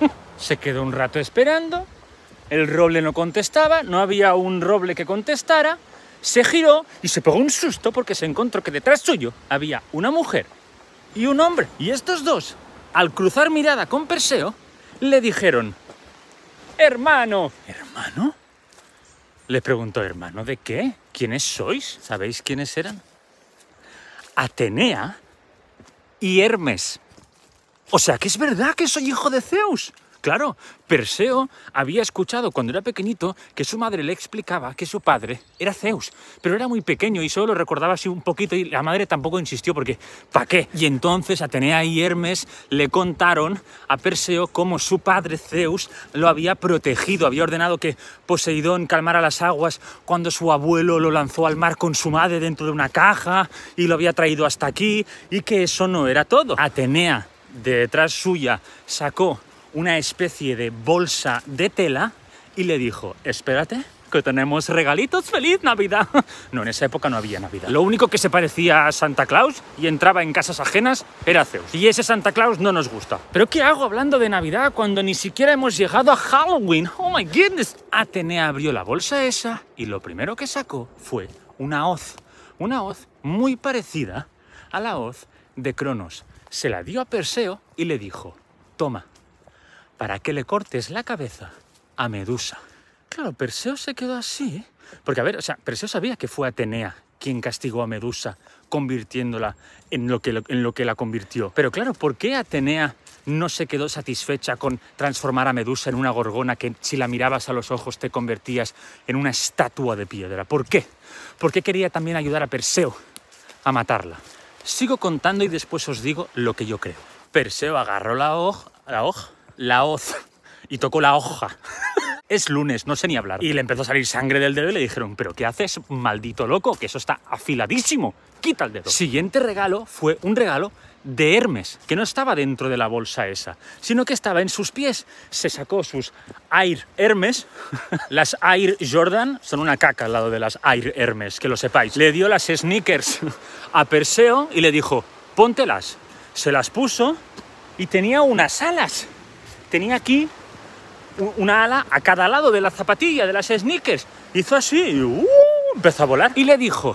se quedó un rato esperando, el roble no contestaba, no había un roble que contestara, se giró y se pegó un susto porque se encontró que detrás suyo había una mujer y un hombre. Y estos dos, al cruzar mirada con Perseo, le dijeron, hermano. ¿Hermano? Le preguntó, hermano, ¿de qué? ¿Quiénes sois? ¿Sabéis quiénes eran? Atenea y Hermes. O sea que es verdad que soy hijo de Zeus. Claro, Perseo había escuchado cuando era pequeñito que su madre le explicaba que su padre era Zeus, pero era muy pequeño y solo lo recordaba así un poquito y la madre tampoco insistió porque ¿para qué? Y entonces Atenea y Hermes le contaron a Perseo cómo su padre Zeus lo había protegido, había ordenado que Poseidón calmara las aguas cuando su abuelo lo lanzó al mar con su madre dentro de una caja y lo había traído hasta aquí y que eso no era todo. Atenea detrás suya sacó una especie de bolsa de tela y le dijo, espérate, que tenemos regalitos, feliz Navidad. No, en esa época no había Navidad. Lo único que se parecía a Santa Claus y entraba en casas ajenas era Zeus. Y ese Santa Claus no nos gusta. ¿Pero qué hago hablando de Navidad cuando ni siquiera hemos llegado a Halloween? Oh my goodness. Atenea abrió la bolsa esa y lo primero que sacó fue una hoz. Una hoz muy parecida a la hoz de Cronos. Se la dio a Perseo y le dijo, toma, para que le cortes la cabeza a Medusa. Claro, Perseo se quedó así, ¿eh? porque a ver, o sea, Perseo sabía que fue Atenea quien castigó a Medusa, convirtiéndola en lo, que, en lo que la convirtió. Pero claro, ¿por qué Atenea no se quedó satisfecha con transformar a Medusa en una gorgona que si la mirabas a los ojos te convertías en una estatua de piedra? ¿Por qué? ¿Por qué quería también ayudar a Perseo a matarla? Sigo contando y después os digo lo que yo creo. Perseo agarró la hoja, la hoja la hoz y tocó la hoja. es lunes, no sé ni hablar. Y le empezó a salir sangre del dedo y le dijeron, pero ¿qué haces, maldito loco? Que eso está afiladísimo. Quita el dedo. Siguiente regalo fue un regalo de Hermes, que no estaba dentro de la bolsa esa, sino que estaba en sus pies. Se sacó sus Air Hermes. las Air Jordan son una caca al lado de las Air Hermes, que lo sepáis. Le dio las sneakers a Perseo y le dijo, póntelas. Se las puso y tenía unas alas tenía aquí una ala a cada lado de la zapatilla, de las sneakers. Hizo así y uh, empezó a volar. Y le dijo,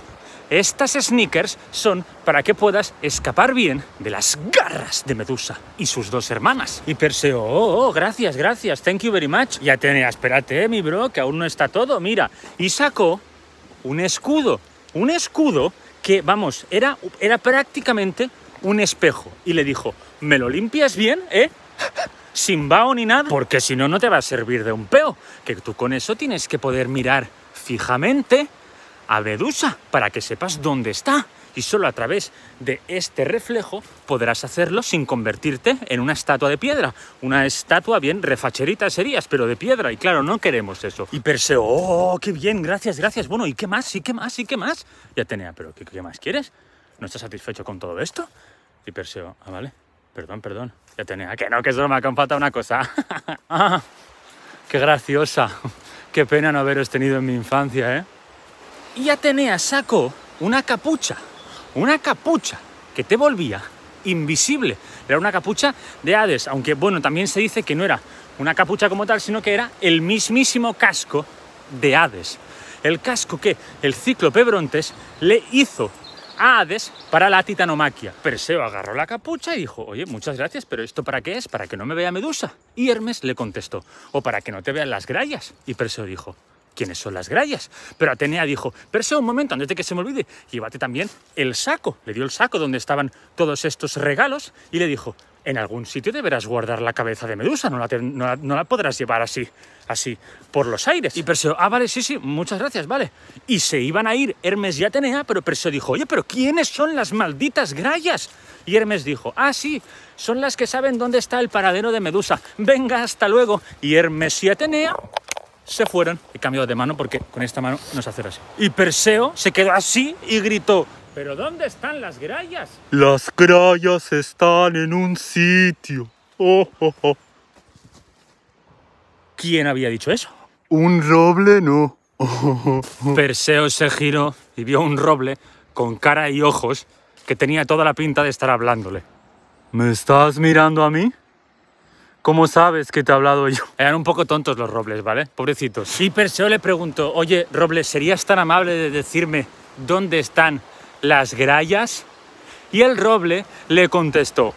estas sneakers son para que puedas escapar bien de las garras de Medusa y sus dos hermanas. Y Perseo, oh, oh, oh, gracias, gracias, thank you very much. Ya tenía, espérate, eh, mi bro, que aún no está todo, mira. Y sacó un escudo, un escudo que, vamos, era, era prácticamente un espejo. Y le dijo, ¿me lo limpias bien, eh? sin vao ni nada, porque si no, no te va a servir de un peo. Que tú con eso tienes que poder mirar fijamente a Medusa para que sepas dónde está. Y solo a través de este reflejo podrás hacerlo sin convertirte en una estatua de piedra. Una estatua bien refacherita serías, pero de piedra. Y claro, no queremos eso. Y Perseo, oh, qué bien, gracias, gracias. Bueno, ¿y qué más? ¿Y qué más? ¿Y qué más? Ya tenía, pero qué más quieres? ¿No estás satisfecho con todo esto? Y Perseo, ah, vale, perdón, perdón. Ya tenía que no, que es broma, que una cosa. Ah, ¡Qué graciosa! Qué pena no haberos tenido en mi infancia, ¿eh? Y ya tenía saco una capucha, una capucha que te volvía invisible. Era una capucha de Hades, aunque bueno, también se dice que no era una capucha como tal, sino que era el mismísimo casco de Hades. El casco que el cíclope Brontes le hizo Hades para la titanomaquia. Perseo agarró la capucha y dijo, oye, muchas gracias, pero ¿esto para qué es? Para que no me vea Medusa. Y Hermes le contestó, o para que no te vean las grayas. Y Perseo dijo, ¿quiénes son las grayas? Pero Atenea dijo, Perseo, un momento, antes de que se me olvide, llévate también el saco. Le dio el saco donde estaban todos estos regalos y le dijo, en algún sitio deberás guardar la cabeza de Medusa, no la, no la, podrás llevar así, así, por los aires. Y Perseo, ah, vale, sí, sí, muchas gracias, vale. Y se iban a ir Hermes y Atenea, pero Perseo dijo, oye, pero ¿quiénes son las malditas grayas? Y Hermes dijo, ah, sí, son las que saben dónde está el paradero de Medusa. Venga, hasta luego. Y Hermes y Atenea se fueron. y cambiado de mano porque con esta mano no se hace así. Y Perseo se quedó así y gritó, ¿Pero dónde están las grayas? Las grayas están en un sitio. Oh, oh, oh. ¿Quién había dicho eso? Un roble no. Perseo se giró y vio un roble con cara y ojos que tenía toda la pinta de estar hablándole. ¿Me estás mirando a mí? ¿Cómo sabes que te he hablado yo? Eran un poco tontos los robles, ¿vale? Pobrecitos. Y Perseo le preguntó, oye, roble, ¿serías tan amable de decirme dónde están las grayas? Y el roble le contestó,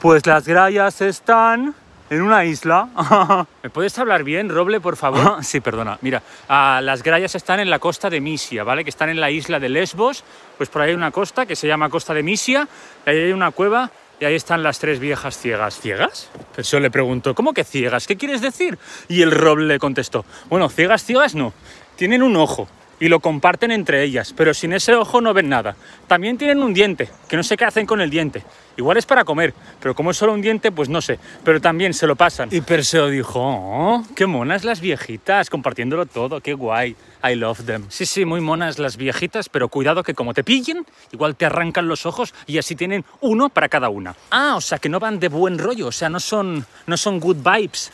pues las grayas están en una isla. ¿Me puedes hablar bien, roble, por favor? sí, perdona. Mira, ah, las grayas están en la costa de Misia, ¿vale? Que están en la isla de Lesbos. Pues por ahí hay una costa que se llama Costa de Misia, ahí hay una cueva y ahí están las tres viejas ciegas. ¿Ciegas? Pues yo le preguntó, ¿cómo que ciegas? ¿Qué quieres decir? Y el roble le contestó, bueno, ciegas, ciegas no, tienen un ojo y lo comparten entre ellas, pero sin ese ojo no ven nada. También tienen un diente, que no sé qué hacen con el diente. Igual es para comer, pero como es solo un diente, pues no sé. Pero también se lo pasan. Y Perseo dijo, oh, qué monas las viejitas, compartiéndolo todo, qué guay. I love them. Sí, sí, muy monas las viejitas, pero cuidado que como te pillen, igual te arrancan los ojos y así tienen uno para cada una. Ah, o sea que no van de buen rollo, o sea, no son, no son good vibes,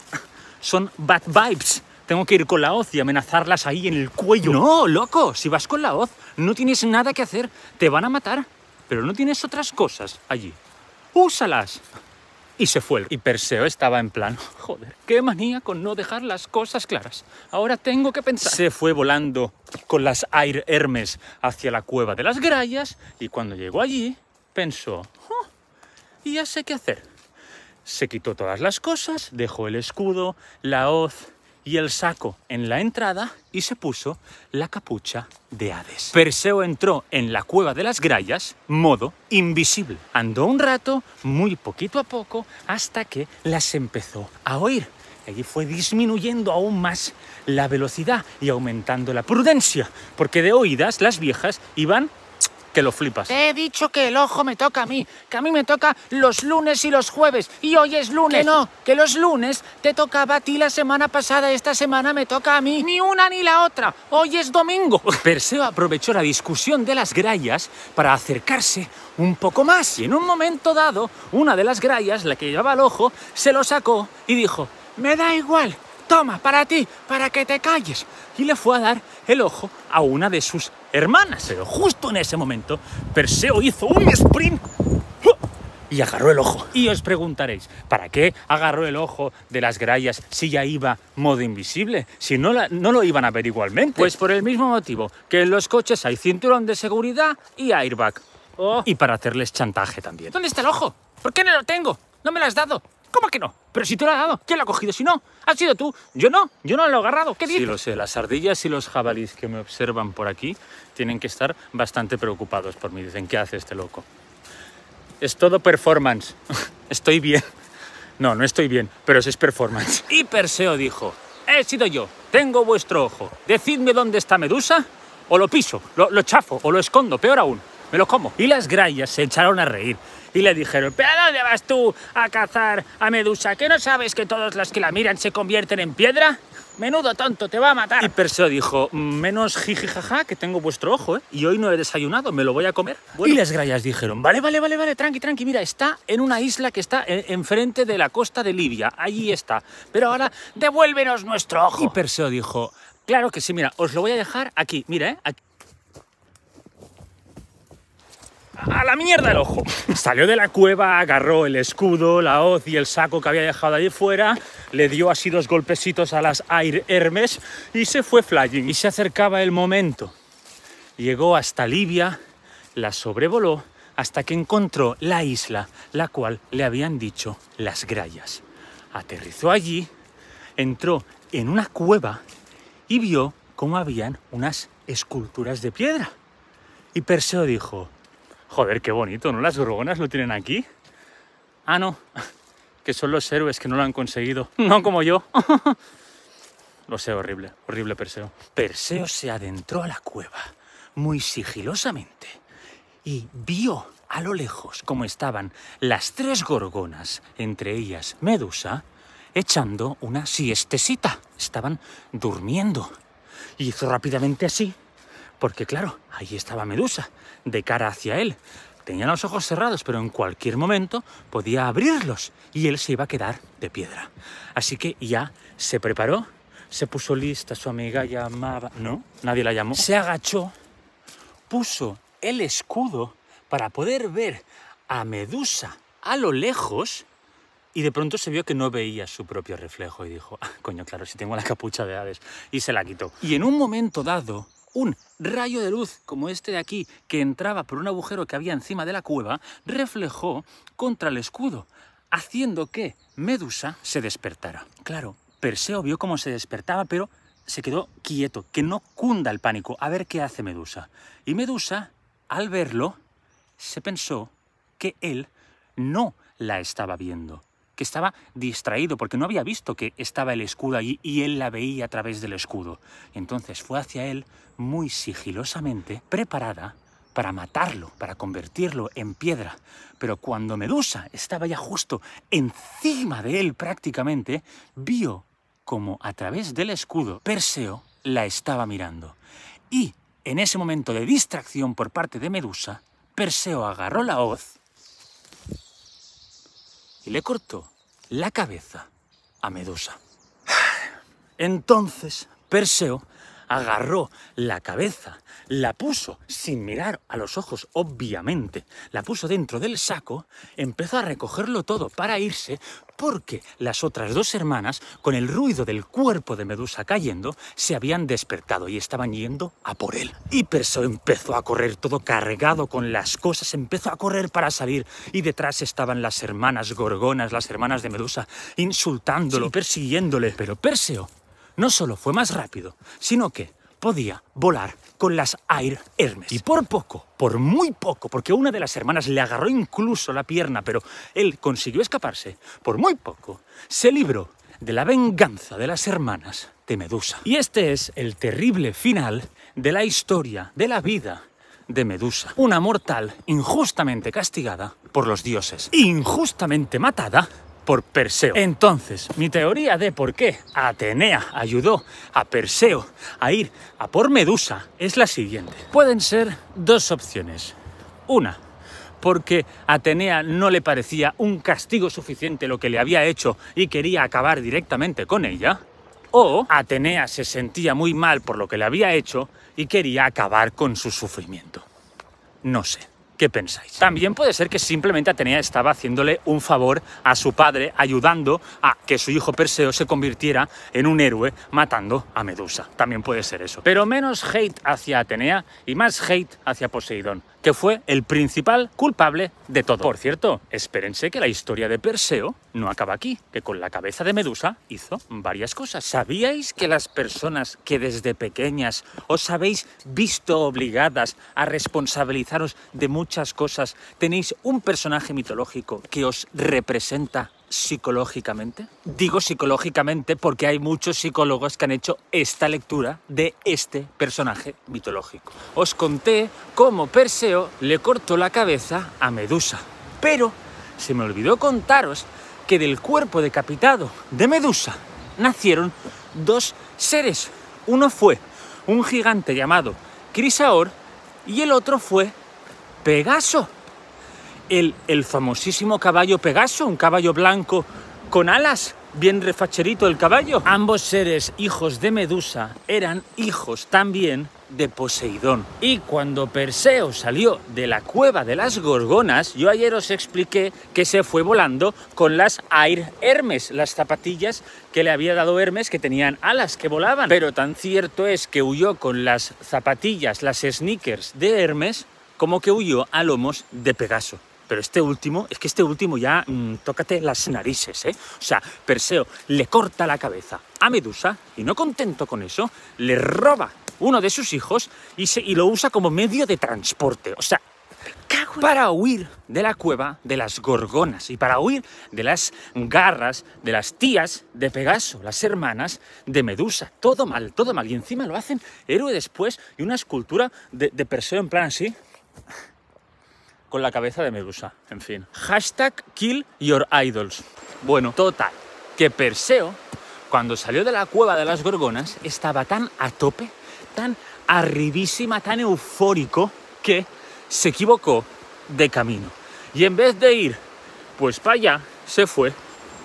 son bad vibes. Tengo que ir con la hoz y amenazarlas ahí en el cuello. No, loco, si vas con la hoz, no tienes nada que hacer. Te van a matar. Pero no tienes otras cosas allí. Úsalas. Y se fue. Y Perseo estaba en plan, joder, qué manía con no dejar las cosas claras. Ahora tengo que pensar. Se fue volando con las Air Hermes hacia la cueva de las Grayas y cuando llegó allí, pensó, y ya sé qué hacer. Se quitó todas las cosas, dejó el escudo, la hoz, y el saco en la entrada y se puso la capucha de Hades. Perseo entró en la cueva de las grayas, modo invisible. Andó un rato, muy poquito a poco, hasta que las empezó a oír. Allí fue disminuyendo aún más la velocidad y aumentando la prudencia, porque de oídas las viejas iban que lo flipas. Te he dicho que el ojo me toca a mí, que a mí me toca los lunes y los jueves, y hoy es lunes. Que no, que los lunes te tocaba a ti la semana pasada, esta semana me toca a mí. Ni una ni la otra, hoy es domingo. Perseo aprovechó la discusión de las grayas para acercarse un poco más, y en un momento dado, una de las grayas, la que llevaba el ojo, se lo sacó y dijo, me da igual, toma, para ti, para que te calles. Y le fue a dar el ojo a una de sus hermanas. Justo en ese momento, Perseo hizo un sprint ¡oh! y agarró el ojo. Y os preguntaréis, ¿para qué agarró el ojo de las grayas si ya iba modo invisible? Si no, la, no lo iban a ver igualmente. Pues por el mismo motivo, que en los coches hay cinturón de seguridad y airbag. Oh. Y para hacerles chantaje también. ¿Dónde está el ojo? ¿Por qué no lo tengo? ¿No me lo has dado? ¿Cómo que no? Pero si te lo ha dado, ¿quién lo ha cogido? Si no, has sido tú. Yo no, yo no lo he agarrado. ¿Qué dices? Sí lo sé, las ardillas y los jabalíes que me observan por aquí tienen que estar bastante preocupados por mí. Dicen, ¿qué hace este loco? Es todo performance. Estoy bien. No, no estoy bien, pero es performance. Y Perseo dijo, he sido yo, tengo vuestro ojo. Decidme dónde está Medusa o lo piso, lo, chafo o lo escondo, peor aún, me lo como. Y las grayas se echaron a reír y le dijeron, ¿pero a dónde vas tú a cazar a Medusa? ¿Que no sabes que todas las que la miran se convierten en piedra? Menudo tonto, te va a matar. Y Perseo dijo, menos jaja que tengo vuestro ojo, ¿eh? Y hoy no he desayunado, me lo voy a comer. Y las grayas dijeron, vale, vale, vale, vale, tranqui, tranqui, mira, está en una isla que está enfrente de la costa de Libia, allí está. Pero ahora, devuélvenos nuestro ojo. Y Perseo dijo, claro que sí, mira, os lo voy a dejar aquí, mira, ¿eh? ¡A la mierda el ojo! Salió de la cueva, agarró el escudo, la hoz y el saco que había dejado allí fuera, le dio así dos golpecitos a las Air Hermes y se fue flying. Y se acercaba el momento. Llegó hasta Libia, la sobrevoló hasta que encontró la isla, la cual le habían dicho las grayas. Aterrizó allí, entró en una cueva y vio cómo habían unas esculturas de piedra. Y Perseo dijo, Joder, qué bonito, ¿no? Las gorgonas lo tienen aquí. Ah, no, que son los héroes que no lo han conseguido. No como yo. Lo sé, horrible, horrible Perseo. Perseo se adentró a la cueva muy sigilosamente y vio a lo lejos cómo estaban las tres gorgonas, entre ellas Medusa, echando una siestecita. Estaban durmiendo. Y hizo rápidamente así porque claro, ahí estaba Medusa, de cara hacia él. Tenía los ojos cerrados, pero en cualquier momento podía abrirlos y él se iba a quedar de piedra. Así que ya se preparó, se puso lista, su amiga llamaba... No, nadie la llamó. Se agachó, puso el escudo para poder ver a Medusa a lo lejos y de pronto se vio que no veía su propio reflejo y dijo, ah, coño, claro, si tengo la capucha de Hades. Y se la quitó. Y en un momento dado, un rayo de luz como este de aquí, que entraba por un agujero que había encima de la cueva, reflejó contra el escudo, haciendo que Medusa se despertara. Claro, Perseo vio cómo se despertaba, pero se quedó quieto, que no cunda el pánico, a ver qué hace Medusa. Y Medusa, al verlo, se pensó que él no la estaba viendo que estaba distraído porque no había visto que estaba el escudo allí y él la veía a través del escudo. Entonces fue hacia él muy sigilosamente, preparada para matarlo, para convertirlo en piedra. Pero cuando Medusa estaba ya justo encima de él prácticamente, vio como a través del escudo Perseo la estaba mirando. Y en ese momento de distracción por parte de Medusa, Perseo agarró la hoz le cortó la cabeza a Medusa. Entonces, Perseo agarró la cabeza, la puso sin mirar a los ojos, obviamente, la puso dentro del saco, empezó a recogerlo todo para irse, porque las otras dos hermanas, con el ruido del cuerpo de Medusa cayendo, se habían despertado y estaban yendo a por él. Y Perseo empezó a correr todo cargado con las cosas, empezó a correr para salir y detrás estaban las hermanas gorgonas, las hermanas de Medusa, insultándolo, persiguiéndole. Pero Perseo no solo fue más rápido, sino que podía volar con las Air Hermes. Y por poco, por muy poco, porque una de las hermanas le agarró incluso la pierna, pero él consiguió escaparse, por muy poco, se libró de la venganza de las hermanas de Medusa. Y este es el terrible final de la historia, de la vida de Medusa, una mortal injustamente castigada por los dioses, injustamente matada Perseo. Entonces, mi teoría de por qué Atenea ayudó a Perseo a ir a por Medusa es la siguiente. Pueden ser dos opciones. Una, porque Atenea no le parecía un castigo suficiente lo que le había hecho y quería acabar directamente con ella. O Atenea se sentía muy mal por lo que le había hecho y quería acabar con su sufrimiento. No sé. ¿Qué pensáis? También puede ser que simplemente Atenea estaba haciéndole un favor a su padre, ayudando a que su hijo Perseo se convirtiera en un héroe matando a Medusa. También puede ser eso. Pero menos hate hacia Atenea y más hate hacia Poseidón que fue el principal culpable de todo. Por cierto, espérense que la historia de Perseo no acaba aquí, que con la cabeza de Medusa hizo varias cosas. ¿Sabíais que las personas que desde pequeñas os habéis visto obligadas a responsabilizaros de muchas cosas, tenéis un personaje mitológico que os representa psicológicamente. Digo psicológicamente porque hay muchos psicólogos que han hecho esta lectura de este personaje mitológico. Os conté cómo Perseo le cortó la cabeza a Medusa, pero se me olvidó contaros que del cuerpo decapitado de Medusa nacieron dos seres. Uno fue un gigante llamado Crisaor y el otro fue Pegaso el, famosísimo caballo Pegaso, un caballo blanco con alas bien refacherito el caballo. Ambos seres, hijos de Medusa, eran hijos también de Poseidón. Y cuando Perseo salió de la cueva de las Gorgonas, yo ayer os expliqué que se fue volando con las Air Hermes, las zapatillas que le había dado Hermes que tenían alas que volaban. Pero tan cierto es que huyó con las zapatillas, las sneakers de Hermes, como que huyó a lomos de Pegaso. Pero este último, es que este último ya, mm, tócate las narices, ¿eh? O sea, Perseo le corta la cabeza a Medusa y no contento con eso, le roba uno de sus hijos y, lo usa como medio de transporte. O sea, para huir de la cueva de las gorgonas y para huir de las garras de las tías de Pegaso, las hermanas de Medusa. Todo mal, todo mal. Y encima lo hacen héroe después y una escultura de, de Perseo en plan así con la cabeza de Medusa. En fin. Hashtag kill your idols. Bueno, total. Que Perseo, cuando salió de la cueva de las Gorgonas, estaba tan a tope, tan arribísima, tan eufórico, que se equivocó de camino. Y en vez de ir, pues para allá, se fue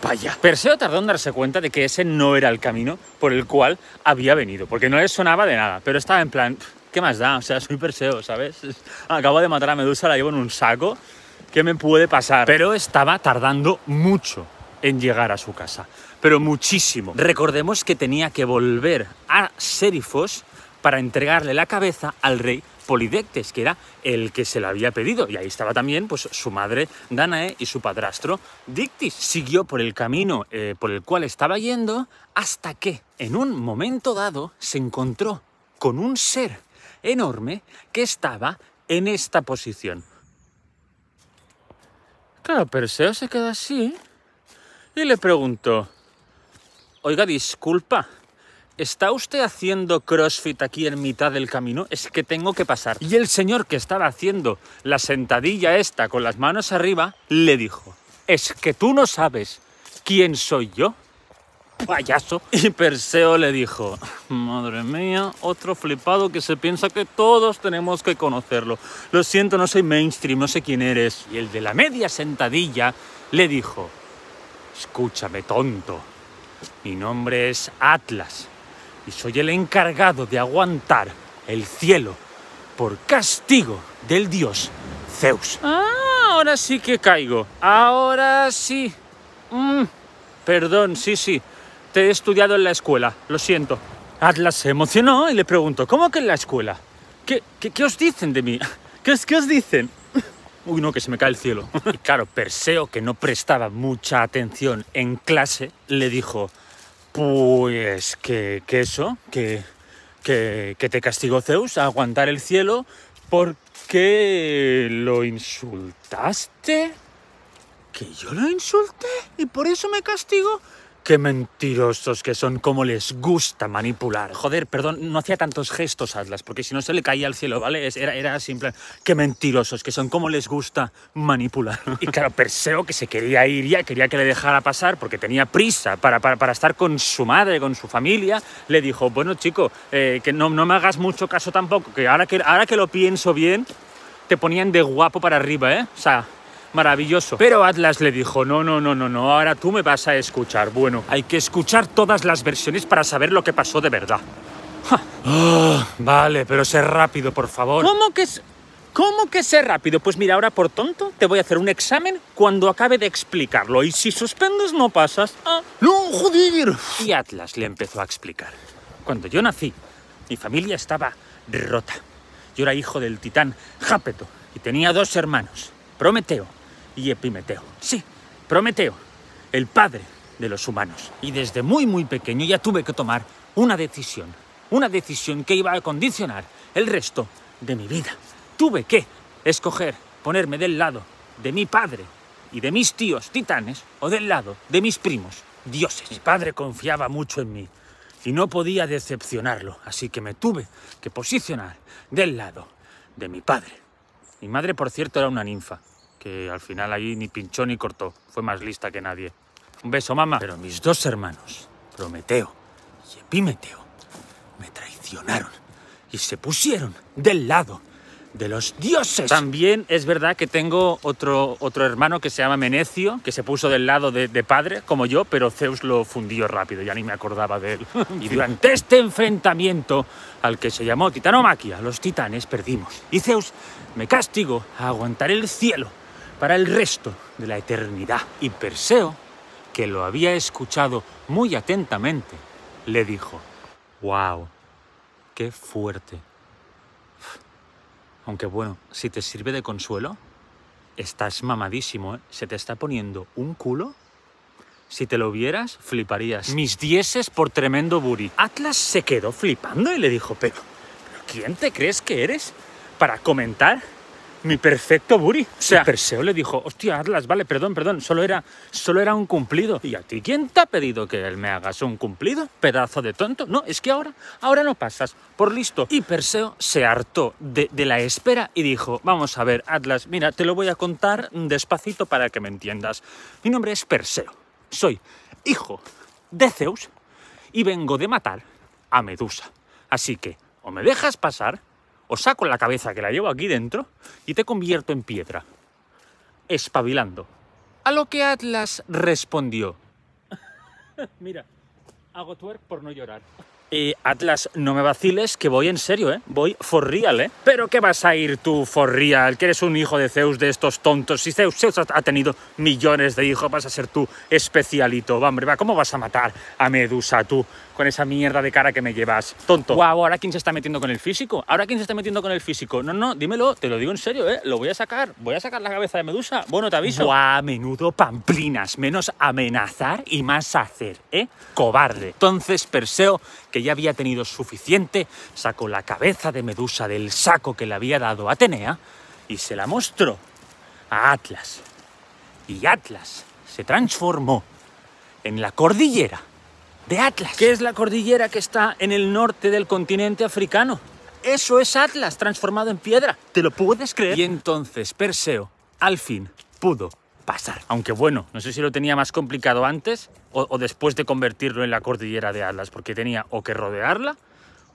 para allá. Perseo tardó en darse cuenta de que ese no era el camino por el cual había venido, porque no le sonaba de nada, pero estaba en plan, ¿qué más da? O sea, soy Perseo, ¿sabes? Acabo de matar a Medusa, la llevo en un saco. ¿Qué me puede pasar? Pero estaba tardando mucho en llegar a su casa, pero muchísimo. Recordemos que tenía que volver a Serifos para entregarle la cabeza al rey Polidectes, que era el que se la había pedido. Y ahí estaba también pues, su madre Danae y su padrastro Dictis. Siguió por el camino eh, por el cual estaba yendo hasta que, en un momento dado, se encontró con un ser enorme que estaba en esta posición. Claro, Perseo se queda así y le preguntó, oiga, disculpa, ¿está usted haciendo CrossFit aquí en mitad del camino? Es que tengo que pasar. Y el señor que estaba haciendo la sentadilla esta con las manos arriba, le dijo, es que tú no sabes quién soy yo payaso. Y Perseo le dijo, madre mía, otro flipado que se piensa que todos tenemos que conocerlo. Lo siento, no soy mainstream, no sé quién eres. Y el de la media sentadilla le dijo, escúchame tonto, mi nombre es Atlas y soy el encargado de aguantar el cielo por castigo del dios Zeus. Ah, ahora sí que caigo, ahora sí. Mm. perdón, sí, sí te he estudiado en la escuela, lo siento. Atlas se emocionó y le preguntó, ¿cómo que en la escuela? ¿Qué, qué, qué os dicen de mí? ¿Qué, ¿Qué os dicen? Uy, no, que se me cae el cielo. Y claro, Perseo, que no prestaba mucha atención en clase, le dijo, pues que, qué eso, que, que, te castigó Zeus a aguantar el cielo porque lo insultaste. ¿Que yo lo insulté? ¿Y por eso me castigo? Qué mentirosos que son, cómo les gusta manipular. Joder, perdón, no hacía tantos gestos, Atlas, porque si no se le caía al cielo, ¿vale? Era, era simple. Qué mentirosos que son, cómo les gusta manipular. Y claro, Perseo, que se quería ir ya, quería que le dejara pasar porque tenía prisa para, para, estar con su madre, con su familia, le dijo, bueno, chico, eh, que no, no me hagas mucho caso tampoco, que ahora que, ahora que lo pienso bien, te ponían de guapo para arriba, ¿eh? O sea, maravilloso. Pero Atlas le dijo, no, no, no, no, no, ahora tú me vas a escuchar. Bueno, hay que escuchar todas las versiones para saber lo que pasó de verdad. Ah, vale, pero sé rápido, por favor. ¿Cómo que ¿Cómo que sé rápido? Pues mira, ahora por tonto te voy a hacer un examen cuando acabe de explicarlo y si suspendes no pasas. Ah. ¡No, joder! Y Atlas le empezó a explicar. Cuando yo nací, mi familia estaba rota. Yo era hijo del titán Jápeto y tenía dos hermanos, Prometeo y Epimeteo. Sí, Prometeo, el padre de los humanos. Y desde muy muy pequeño ya tuve que tomar una decisión, una decisión que iba a condicionar el resto de mi vida. Tuve que escoger ponerme del lado de mi padre y de mis tíos titanes o del lado de mis primos dioses. Mi padre confiaba mucho en mí y no podía decepcionarlo, así que me tuve que posicionar del lado de mi padre. Mi madre, por cierto, era una ninfa, que al final ahí ni pinchó ni cortó. Fue más lista que nadie. Un beso, mamá. Pero mis dos hermanos, Prometeo y Epimeteo, me traicionaron y se pusieron del lado de los dioses. También es verdad que tengo otro, otro hermano que se llama Menecio, que se puso del lado de, de padre, como yo, pero Zeus lo fundió rápido, ya ni me acordaba de él. y durante este enfrentamiento, al que se llamó Titanomaquia, los titanes perdimos. Y Zeus me castigó a aguantar el cielo para el resto de la eternidad. Y Perseo, que lo había escuchado muy atentamente, le dijo, ¡Wow! ¡Qué fuerte! Aunque bueno, si te sirve de consuelo, estás mamadísimo, ¿eh? Se te está poniendo un culo. Si te lo vieras, fliparías. Mis dieces por tremendo buri. Atlas se quedó flipando y le dijo, ¿pero ¿quién te crees que eres para comentar mi perfecto Buri. O sea, Perseo le dijo, hostia, Atlas, vale, perdón, perdón, solo era, solo era un cumplido. ¿Y a ti quién te ha pedido que él me hagas un cumplido? Pedazo de tonto. No, es que ahora, ahora no pasas, por listo. Y Perseo se hartó de, de la espera y dijo, vamos a ver, Atlas, mira, te lo voy a contar despacito para que me entiendas. Mi nombre es Perseo, soy hijo de Zeus y vengo de matar a Medusa. Así que, o me dejas pasar o saco la cabeza que la llevo aquí dentro y te convierto en piedra. Espabilando. A lo que Atlas respondió. Mira, hago twerk por no llorar. Y Atlas, no me vaciles, que voy en serio, ¿eh? Voy for real, ¿eh? Pero ¿qué vas a ir tú for real, que eres un hijo de Zeus de estos tontos. Si Zeus, ha tenido millones de hijos, vas a ser tú especialito. ¿cómo vas a matar a Medusa tú? con esa mierda de cara que me llevas. Tonto. Guau, ahora quién se está metiendo con el físico. Ahora quién se está metiendo con el físico. No, no, dímelo, te lo digo en serio, ¿eh? Lo voy a sacar. Voy a sacar la cabeza de Medusa. Bueno, te aviso. Guau, a menudo pamplinas. Menos amenazar y más hacer, ¿eh? Cobarde. Entonces Perseo, que ya había tenido suficiente, sacó la cabeza de Medusa del saco que le había dado Atenea y se la mostró a Atlas. Y Atlas se transformó en la cordillera de Atlas. Que es la cordillera que está en el norte del continente africano. Eso es Atlas transformado en piedra. ¿Te lo puedes creer? Y entonces Perseo, al fin, pudo pasar. Aunque bueno, no sé si lo tenía más complicado antes o, o después de convertirlo en la cordillera de Atlas, porque tenía o que rodearla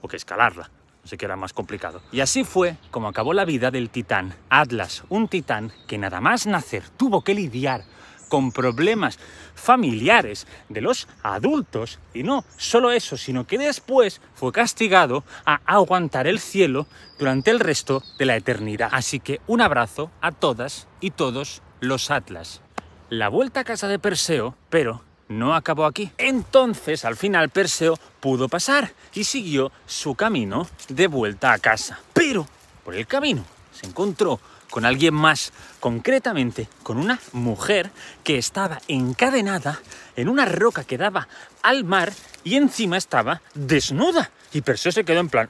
o que escalarla. No sé qué era más complicado. Y así fue como acabó la vida del titán Atlas, un titán que nada más nacer tuvo que lidiar con problemas familiares de los adultos, y no solo eso, sino que después fue castigado a aguantar el cielo durante el resto de la eternidad. Así que un abrazo a todas y todos los Atlas. La vuelta a casa de Perseo, pero no acabó aquí. Entonces, al final, Perseo pudo pasar y siguió su camino de vuelta a casa. Pero, por el camino, se encontró con alguien más, concretamente con una mujer que estaba encadenada en una roca que daba al mar y encima estaba desnuda. Y Perseo se quedó en plan,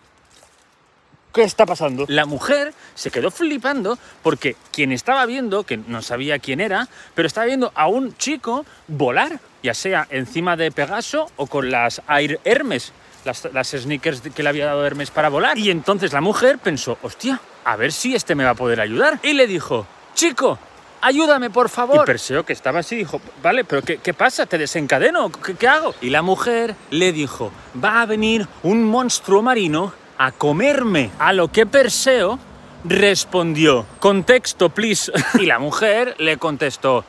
¿Qué está pasando? La mujer se quedó flipando porque quien estaba viendo, que no sabía quién era, pero estaba viendo a un chico volar, ya sea encima de Pegaso o con las Air Hermes las, sneakers que le había dado Hermes para volar. Y entonces la mujer pensó, hostia, a ver si este me va a poder ayudar. Y le dijo, chico, ayúdame, por favor. Y Perseo, que estaba así, dijo, vale, pero ¿qué, pasa? ¿Te desencadeno? ¿Qué, hago? Y la mujer le dijo, va a venir un monstruo marino a comerme. A lo que Perseo respondió, contexto, please. Y la mujer le contestó,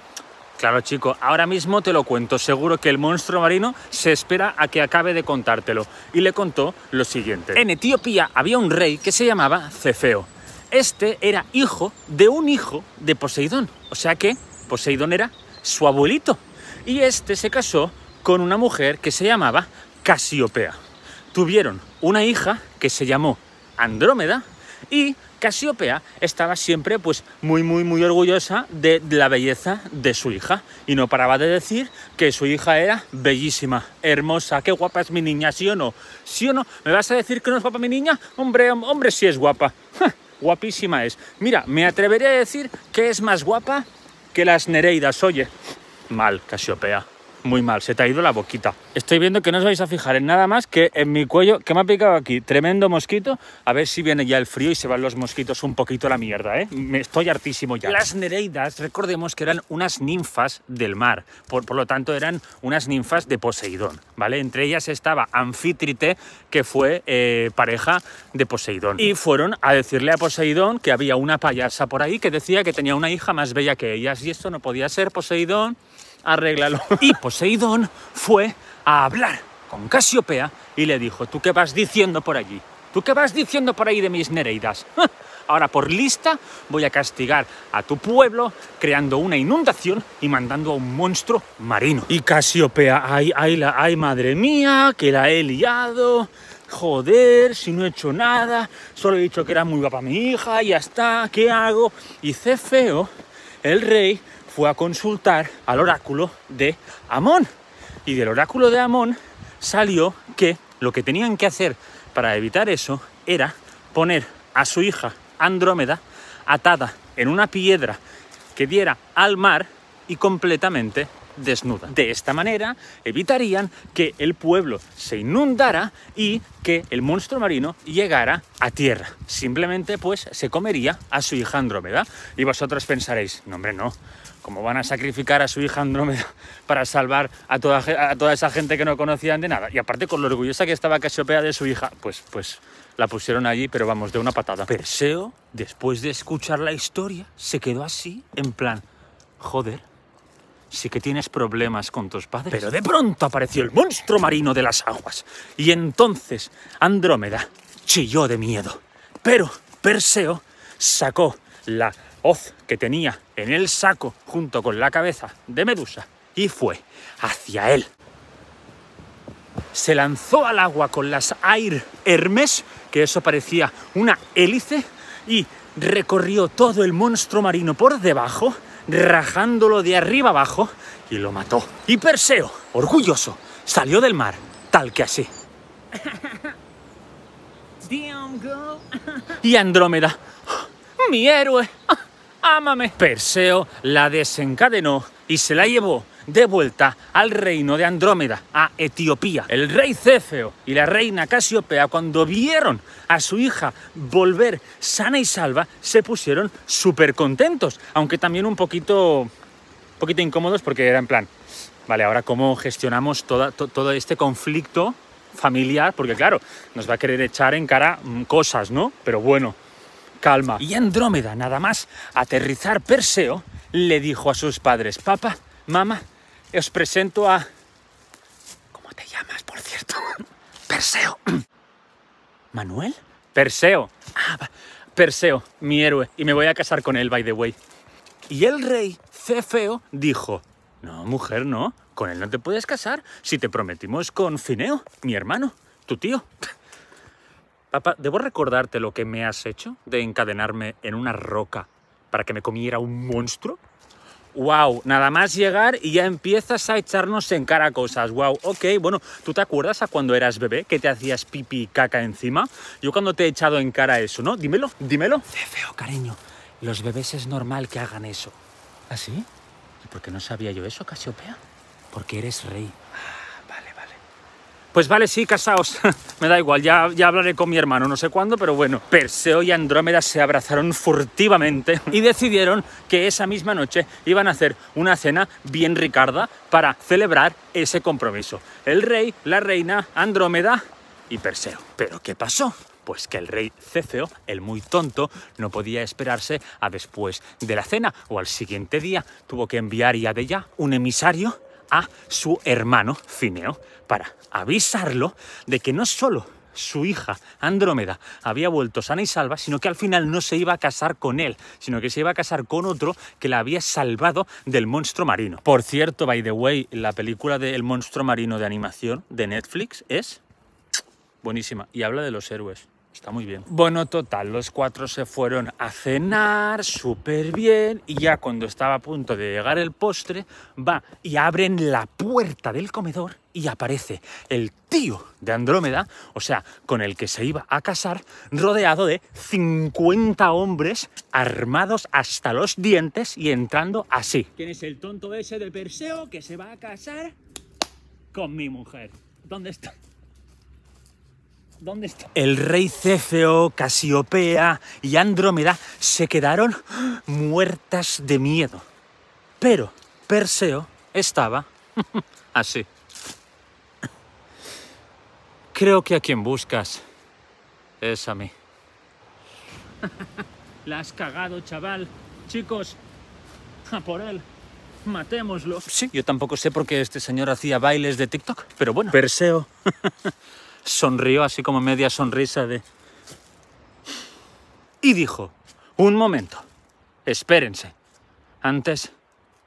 Claro, chico, ahora mismo te lo cuento. Seguro que el monstruo marino se espera a que acabe de contártelo. Y le contó lo siguiente. En Etiopía había un rey que se llamaba Cefeo. Este era hijo de un hijo de Poseidón. O sea que Poseidón era su abuelito. Y este se casó con una mujer que se llamaba Casiopea. Tuvieron una hija que se llamó Andrómeda y Casiopea estaba siempre pues muy muy muy orgullosa de la belleza de su hija y no paraba de decir que su hija era bellísima, hermosa, qué guapa es mi niña, ¿sí o no? ¿Sí o no? ¿Me vas a decir que no es guapa mi niña? Hombre, hombre, sí es guapa. Guapísima es. Mira, me atrevería a decir que es más guapa que las Nereidas, oye. Mal, Casiopea muy mal, se te ha ido la boquita. Estoy viendo que no os vais a fijar en nada más que en mi cuello, que me ha picado aquí, tremendo mosquito. A ver si viene ya el frío y se van los mosquitos un poquito a la mierda, ¿eh? Me estoy hartísimo ya. Las nereidas, recordemos que eran unas ninfas del mar, por, lo tanto eran unas ninfas de Poseidón, ¿vale? Entre ellas estaba Anfítrite, que fue eh, pareja de Poseidón. Y fueron a decirle a Poseidón que había una payasa por ahí que decía que tenía una hija más bella que ellas y esto no podía ser Poseidón. Arréglalo. Y Poseidón fue a hablar con Casiopea y le dijo, ¿tú qué vas diciendo por allí? ¿Tú qué vas diciendo por ahí de mis Nereidas? Ahora por lista voy a castigar a tu pueblo creando una inundación y mandando a un monstruo marino. Y Casiopea, ay, ay, madre mía, que la he liado. Joder, si no he hecho nada, solo he dicho que era muy guapa mi hija, ya está, ¿qué hago? Y Cefeo, el rey, fue a consultar al oráculo de Amón. Y del oráculo de Amón salió que lo que tenían que hacer para evitar eso era poner a su hija Andrómeda atada en una piedra que diera al mar y completamente desnuda. De esta manera evitarían que el pueblo se inundara y que el monstruo marino llegara a tierra. Simplemente pues se comería a su hija Andrómeda. Y vosotros pensaréis, no hombre, no, como van a sacrificar a su hija Andrómeda para salvar a toda, a toda esa gente que no conocían de nada. Y aparte con lo orgullosa que estaba Casiopea de su hija, pues, pues la pusieron allí, pero vamos, de una patada. Perseo, después de escuchar la historia, se quedó así, en plan, joder, sí que tienes problemas con tus padres. Pero de pronto apareció el monstruo marino de las aguas. Y entonces Andrómeda chilló de miedo. Pero Perseo sacó la hoz que tenía en el saco junto con la cabeza de Medusa y fue hacia él. Se lanzó al agua con las Air Hermes, que eso parecía una hélice, y recorrió todo el monstruo marino por debajo, rajándolo de arriba abajo, y lo mató. Y Perseo, orgulloso, salió del mar, tal que así. Y Andrómeda, ¡mi héroe! Ámame. Perseo la desencadenó y se la llevó de vuelta al reino de Andrómeda, a Etiopía. El rey Cefeo y la reina Casiopea, cuando vieron a su hija volver sana y salva, se pusieron súper contentos, aunque también un poquito, poquito incómodos porque era en plan, vale, ahora cómo gestionamos toda, todo este conflicto familiar, porque claro, nos va a querer echar en cara mm, cosas, ¿no? Pero bueno, calma. Y Andrómeda, nada más aterrizar Perseo, le dijo a sus padres, papá, mamá, os presento a... ¿Cómo te llamas, por cierto? Perseo. ¿Manuel? Perseo. Ah, Perseo, mi héroe, y me voy a casar con él, by the way. Y el rey, Cefeo, dijo, no, mujer, no, con él no te puedes casar si te prometimos con Fineo, mi hermano, tu tío. Papá, ¿debo recordarte lo que me has hecho de encadenarme en una roca para que me comiera un monstruo? Wow, nada más llegar y ya empiezas a echarnos en cara cosas. Wow, ok, bueno, ¿tú te acuerdas a cuando eras bebé que te hacías pipi y caca encima? Yo cuando te he echado en cara eso, ¿no? Dímelo, dímelo. Qué feo, cariño. Los bebés es normal que hagan eso. ¿Así? ¿Ah, sí? ¿Y por qué no sabía yo eso, Casiopea? Porque eres rey. Pues vale, sí, casaos. Me da igual, ya, ya hablaré con mi hermano, no sé cuándo, pero bueno. Perseo y Andrómeda se abrazaron furtivamente y decidieron que esa misma noche iban a hacer una cena bien ricarda para celebrar ese compromiso. El rey, la reina, Andrómeda y Perseo. ¿Pero qué pasó? Pues que el rey Cefeo, el muy tonto, no podía esperarse a después de la cena o al siguiente día. Tuvo que enviar ya de ya un emisario a su hermano Fineo para avisarlo de que no solo su hija Andrómeda había vuelto sana y salva, sino que al final no se iba a casar con él, sino que se iba a casar con otro que la había salvado del monstruo marino. Por cierto, by the way, la película del monstruo marino de animación de Netflix es buenísima y habla de los héroes. Está muy bien. Bueno, total, los cuatro se fueron a cenar súper bien y ya cuando estaba a punto de llegar el postre, va y abren la puerta del comedor y aparece el tío de Andrómeda, o sea, con el que se iba a casar, rodeado de 50 hombres armados hasta los dientes y entrando así. ¿Quién es el tonto ese de Perseo que se va a casar con mi mujer? ¿Dónde está? ¿Dónde El rey Cefeo, Casiopea y Andrómeda se quedaron muertas de miedo. Pero Perseo estaba así. Creo que a quien buscas es a mí. La has cagado, chaval. Chicos, a por él. Matémoslo. Sí, yo tampoco sé por qué este señor hacía bailes de TikTok, pero bueno. Perseo sonrió así como media sonrisa de... Y dijo, un momento, espérense. Antes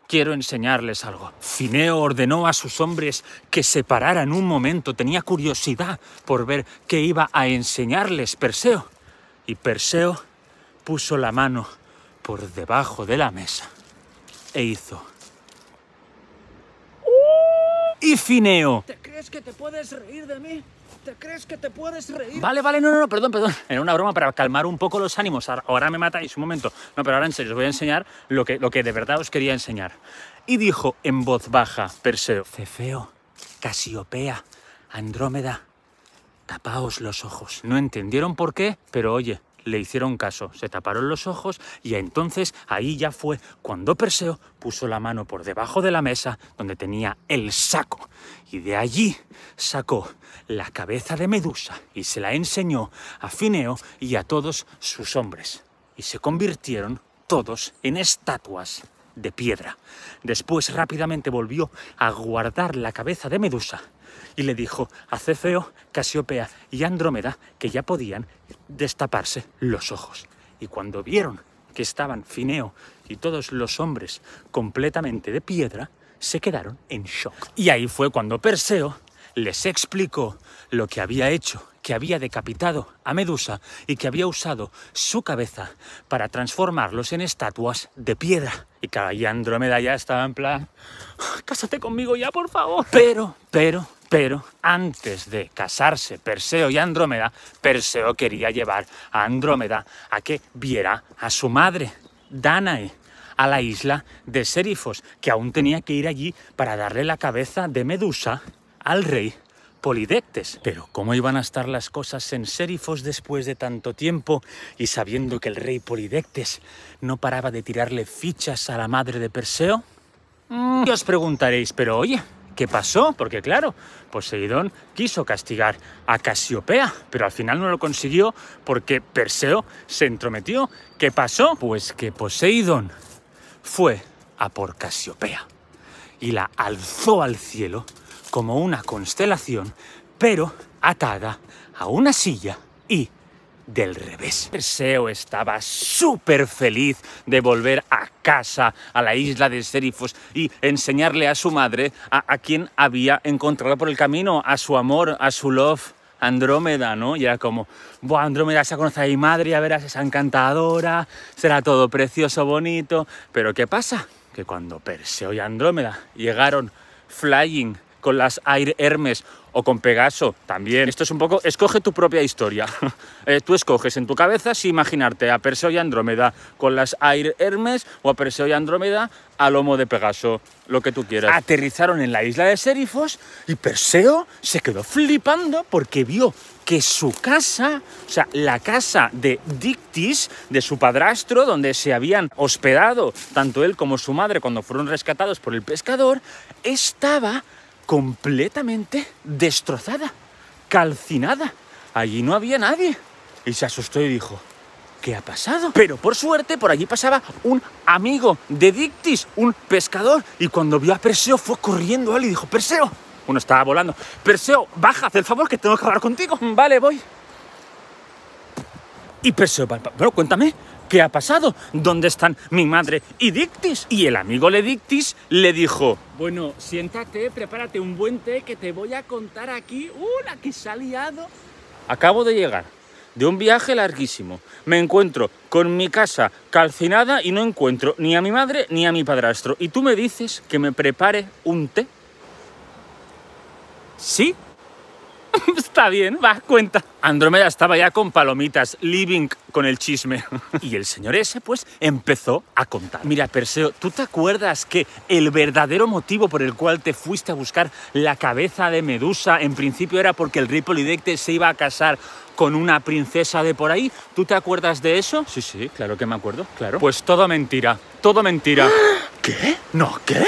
quiero enseñarles algo. Fineo ordenó a sus hombres que se pararan un momento. Tenía curiosidad por ver qué iba a enseñarles Perseo. Y Perseo puso la mano por debajo de la mesa e hizo. ¡Uh!". ¡Y Fineo! ¿Te crees que te puedes reír de mí? ¿Te crees que te puedes reír? Vale, vale, no, no, perdón, perdón. Era una broma para calmar un poco los ánimos. Ahora me matáis, un momento. No, pero ahora en serio os voy a enseñar lo que, lo que de verdad os quería enseñar. Y dijo en voz baja Perseo, Cefeo, Casiopea, Andrómeda, tapaos los ojos. No entendieron por qué, pero oye, le hicieron caso, se taparon los ojos y entonces ahí ya fue cuando Perseo puso la mano por debajo de la mesa donde tenía el saco y de allí sacó la cabeza de Medusa y se la enseñó a Fineo y a todos sus hombres y se convirtieron todos en estatuas de piedra. Después rápidamente volvió a guardar la cabeza de Medusa y le dijo a Cefeo, Casiopea y Andrómeda que ya podían destaparse los ojos. Y cuando vieron que estaban Fineo y todos los hombres completamente de piedra, se quedaron en shock. Y ahí fue cuando Perseo les explicó lo que había hecho, que había decapitado a Medusa y que había usado su cabeza para transformarlos en estatuas de piedra. Y que Andrómeda ya estaba en plan, ah, cásate conmigo ya, por favor. Pero, pero, pero, antes de casarse Perseo y Andrómeda, Perseo quería llevar a Andrómeda a que viera a su madre, Danae, a la isla de Serifos, que aún tenía que ir allí para darle la cabeza de Medusa al rey polidectes. Pero ¿cómo iban a estar las cosas en Sérifos después de tanto tiempo y sabiendo que el rey polidectes no paraba de tirarle fichas a la madre de Perseo? Mm. Y os preguntaréis, pero oye, ¿qué pasó? Porque claro, Poseidón quiso castigar a Casiopea, pero al final no lo consiguió porque Perseo se entrometió. ¿Qué pasó? Pues que Poseidón fue a por Casiopea y la alzó al cielo como una constelación, pero atada a una silla y del revés. Perseo estaba súper feliz de volver a casa, a la isla de Serifos, y enseñarle a su madre a, quien había encontrado por el camino, a su amor, a su love. Andrómeda, ¿no? Y era como, bueno, Andrómeda se conoce a mi madre, ya verás, es encantadora, será todo precioso, bonito. Pero ¿qué pasa? Que cuando Perseo y Andrómeda llegaron flying con las Air Hermes o con Pegaso también. Esto es un poco, escoge tu propia historia. Eh, tú escoges en tu cabeza si imaginarte a Perseo y Andrómeda con las Air Hermes o a Perseo y Andrómeda al lomo de Pegaso, lo que tú quieras. Aterrizaron en la isla de Serifos y Perseo se quedó flipando porque vio que su casa, o sea, la casa de Dictis, de su padrastro, donde se habían hospedado tanto él como su madre cuando fueron rescatados por el pescador, estaba completamente destrozada, calcinada. Allí no había nadie. Y se asustó y dijo, ¿qué ha pasado? Pero por suerte por allí pasaba un amigo de Dictis, un pescador, y cuando vio a Perseo fue corriendo a él y dijo, Perseo, uno estaba volando, Perseo, baja, haz el favor que tengo que hablar contigo. Vale, voy. Y Perseo, bueno, cuéntame, ¿Qué ha pasado? ¿Dónde están mi madre y Dictis? Y el amigo de Dictis le dijo... Bueno, siéntate, prepárate un buen té que te voy a contar aquí. ¡Una que se ha liado! Acabo de llegar de un viaje larguísimo. Me encuentro con mi casa calcinada y no encuentro ni a mi madre ni a mi padrastro. ¿Y tú me dices que me prepare un té? ¿Sí? Está bien, vas, cuenta. Andrómeda estaba ya con palomitas, living con el chisme. Y el señor ese, pues, empezó a contar. Mira, Perseo, ¿tú te acuerdas que el verdadero motivo por el cual te fuiste a buscar la cabeza de Medusa en principio era porque el rey Polidecte se iba a casar con una princesa de por ahí? ¿Tú te acuerdas de eso? Sí, sí, claro que me acuerdo, claro. Pues todo mentira, todo mentira. ¿Qué? ¿No qué?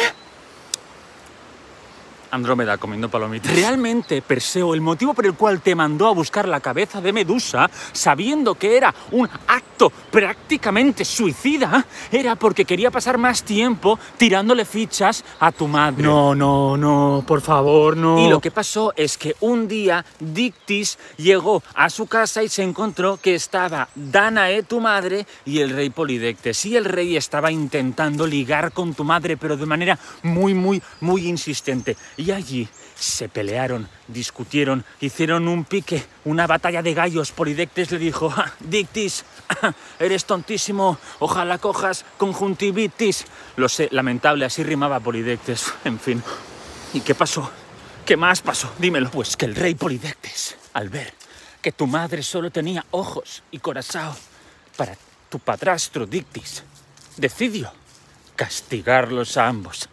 Andrómeda comiendo palomitas. Realmente, Perseo, el motivo por el cual te mandó a buscar la cabeza de Medusa, sabiendo que era un acto prácticamente suicida, era porque quería pasar más tiempo tirándole fichas a tu madre. No, no, no, por favor, no. Y lo que pasó es que un día Dictis llegó a su casa y se encontró que estaba Danae, tu madre, y el rey Polidectes. Y el rey estaba intentando ligar con tu madre, pero de manera muy, muy, muy insistente. Y y allí se pelearon, discutieron, hicieron un pique, una batalla de gallos. Polidectes le dijo, ah, Dictis, ah, eres tontísimo, ojalá cojas conjuntivitis. Lo sé, lamentable, así rimaba Polidectes, en fin. ¿Y qué pasó? ¿Qué más pasó? Dímelo. Pues que el rey Polidectes, al ver que tu madre solo tenía ojos y corazón para tu padrastro Dictis, decidió castigarlos a ambos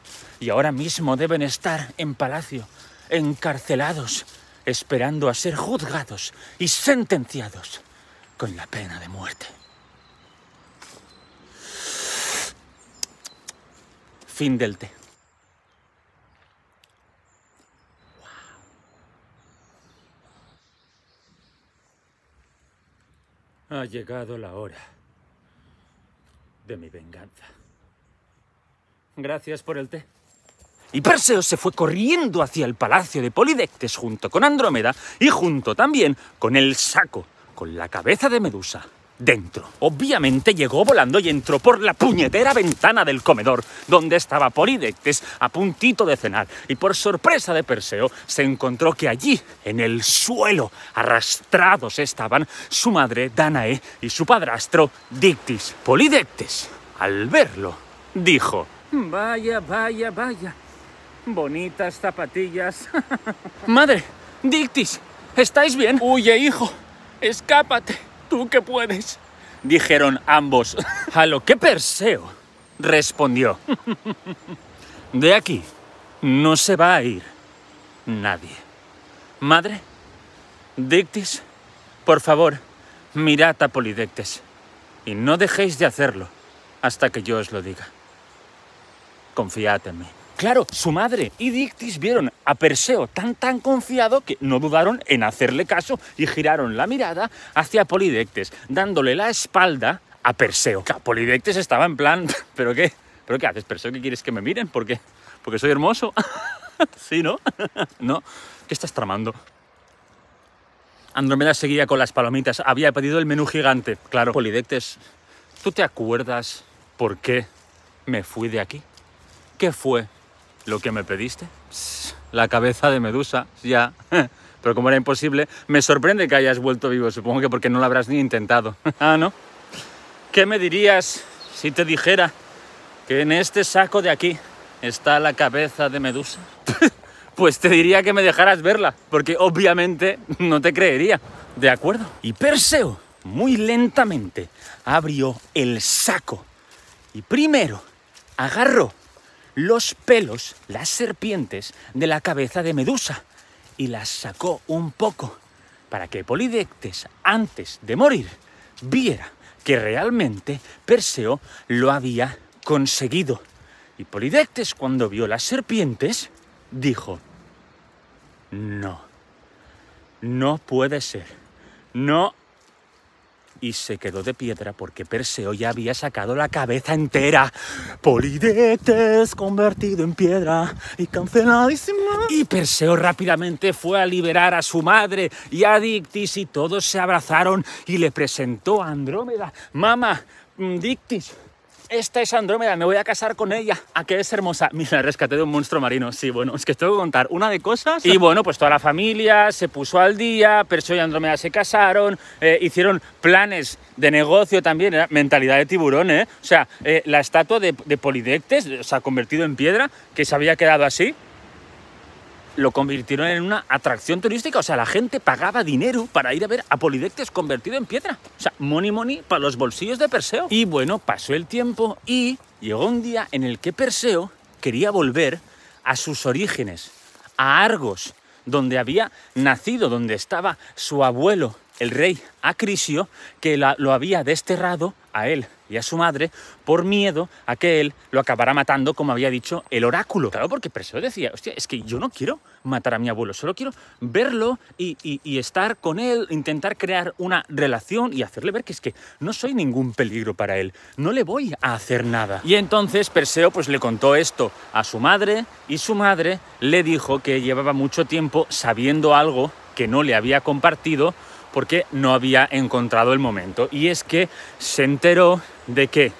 y ahora mismo deben estar en palacio, encarcelados, esperando a ser juzgados y sentenciados con la pena de muerte. Fin del té. Ha llegado la hora de mi venganza. Gracias por el té. Y Perseo se fue corriendo hacia el palacio de Polidectes junto con Andrómeda y junto también con el saco con la cabeza de Medusa dentro. Obviamente llegó volando y entró por la puñetera ventana del comedor, donde estaba Polidectes a puntito de cenar, y por sorpresa de Perseo se encontró que allí, en el suelo, arrastrados estaban su madre Danae y su padrastro Dictis. Polidectes, al verlo, dijo, Vaya, vaya, vaya, Bonitas zapatillas. Madre, Dictis, ¿estáis bien? Huye, hijo, escápate, tú que puedes. Dijeron ambos. A lo que Perseo respondió. De aquí no se va a ir nadie. Madre, Dictis, por favor, mirad a Polidectes y no dejéis de hacerlo hasta que yo os lo diga. Confiad en mí. Claro, su madre y Dictis vieron a Perseo tan tan confiado que no dudaron en hacerle caso y giraron la mirada hacia Polidectes, dándole la espalda a Perseo. Polidectes estaba en plan, ¿pero qué? ¿Pero qué haces, Perseo? ¿Qué quieres que me miren? ¿Por qué? ¿Porque soy hermoso? ¿Sí, no? ¿No? ¿Qué estás tramando? Andromeda seguía con las palomitas. Había pedido el menú gigante. Claro, Polidectes, ¿tú te acuerdas por qué me fui de aquí? ¿Qué fue ¿Lo que me pediste? La cabeza de Medusa, ya. Pero como era imposible, me sorprende que hayas vuelto vivo, supongo que porque no la habrás ni intentado. Ah, ¿no? ¿Qué me dirías si te dijera que en este saco de aquí está la cabeza de Medusa? pues te diría que me dejaras verla, porque obviamente no te creería. ¿De acuerdo? Y Perseo, muy lentamente, abrió el saco y primero agarró los pelos, las serpientes, de la cabeza de Medusa y las sacó un poco para que Polidectes, antes de morir, viera que realmente Perseo lo había conseguido. Y Polidectes, cuando vio las serpientes, dijo, no, no puede ser, no y se quedó de piedra porque Perseo ya había sacado la cabeza entera. Polidetes convertido en piedra y canceladísimo. Y Perseo rápidamente fue a liberar a su madre y a Dictis y todos se abrazaron y le presentó a Andrómeda. Mamá, mm, Dictis, esta es Andrómeda, me voy a casar con ella. ¿A ah, qué es hermosa? Mira, rescaté de un monstruo marino. Sí, bueno, es que tengo que contar una de cosas. Y bueno, pues toda la familia se puso al día, Perseo y Andrómeda se casaron, eh, hicieron planes de negocio también, era mentalidad de tiburón, ¿eh? O sea, eh, la estatua de, Polidectes se ha convertido en piedra, que se había quedado así, lo convirtieron en una atracción turística. O sea, la gente pagaba dinero para ir a ver a Polidectes convertido en piedra. O sea, money money para los bolsillos de Perseo. Y bueno, pasó el tiempo y llegó un día en el que Perseo quería volver a sus orígenes, a Argos, donde había nacido, donde estaba su abuelo, el rey Acrisio, que lo había desterrado a él, y a su madre por miedo a que él lo acabara matando, como había dicho el oráculo. Claro, porque Perseo decía, hostia, es que yo no quiero matar a mi abuelo, solo quiero verlo y, estar con él, intentar crear una relación y hacerle ver que es que no soy ningún peligro para él, no le voy a hacer nada. Y entonces Perseo pues le contó esto a su madre y su madre le dijo que llevaba mucho tiempo sabiendo algo que no le había compartido porque no había encontrado el momento. Y es que se enteró de que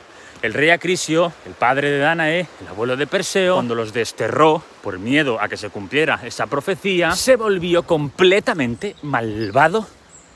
el rey Acrisio, el padre de Danae, el abuelo de Perseo, cuando los desterró por miedo a que se cumpliera esa profecía, se volvió completamente malvado,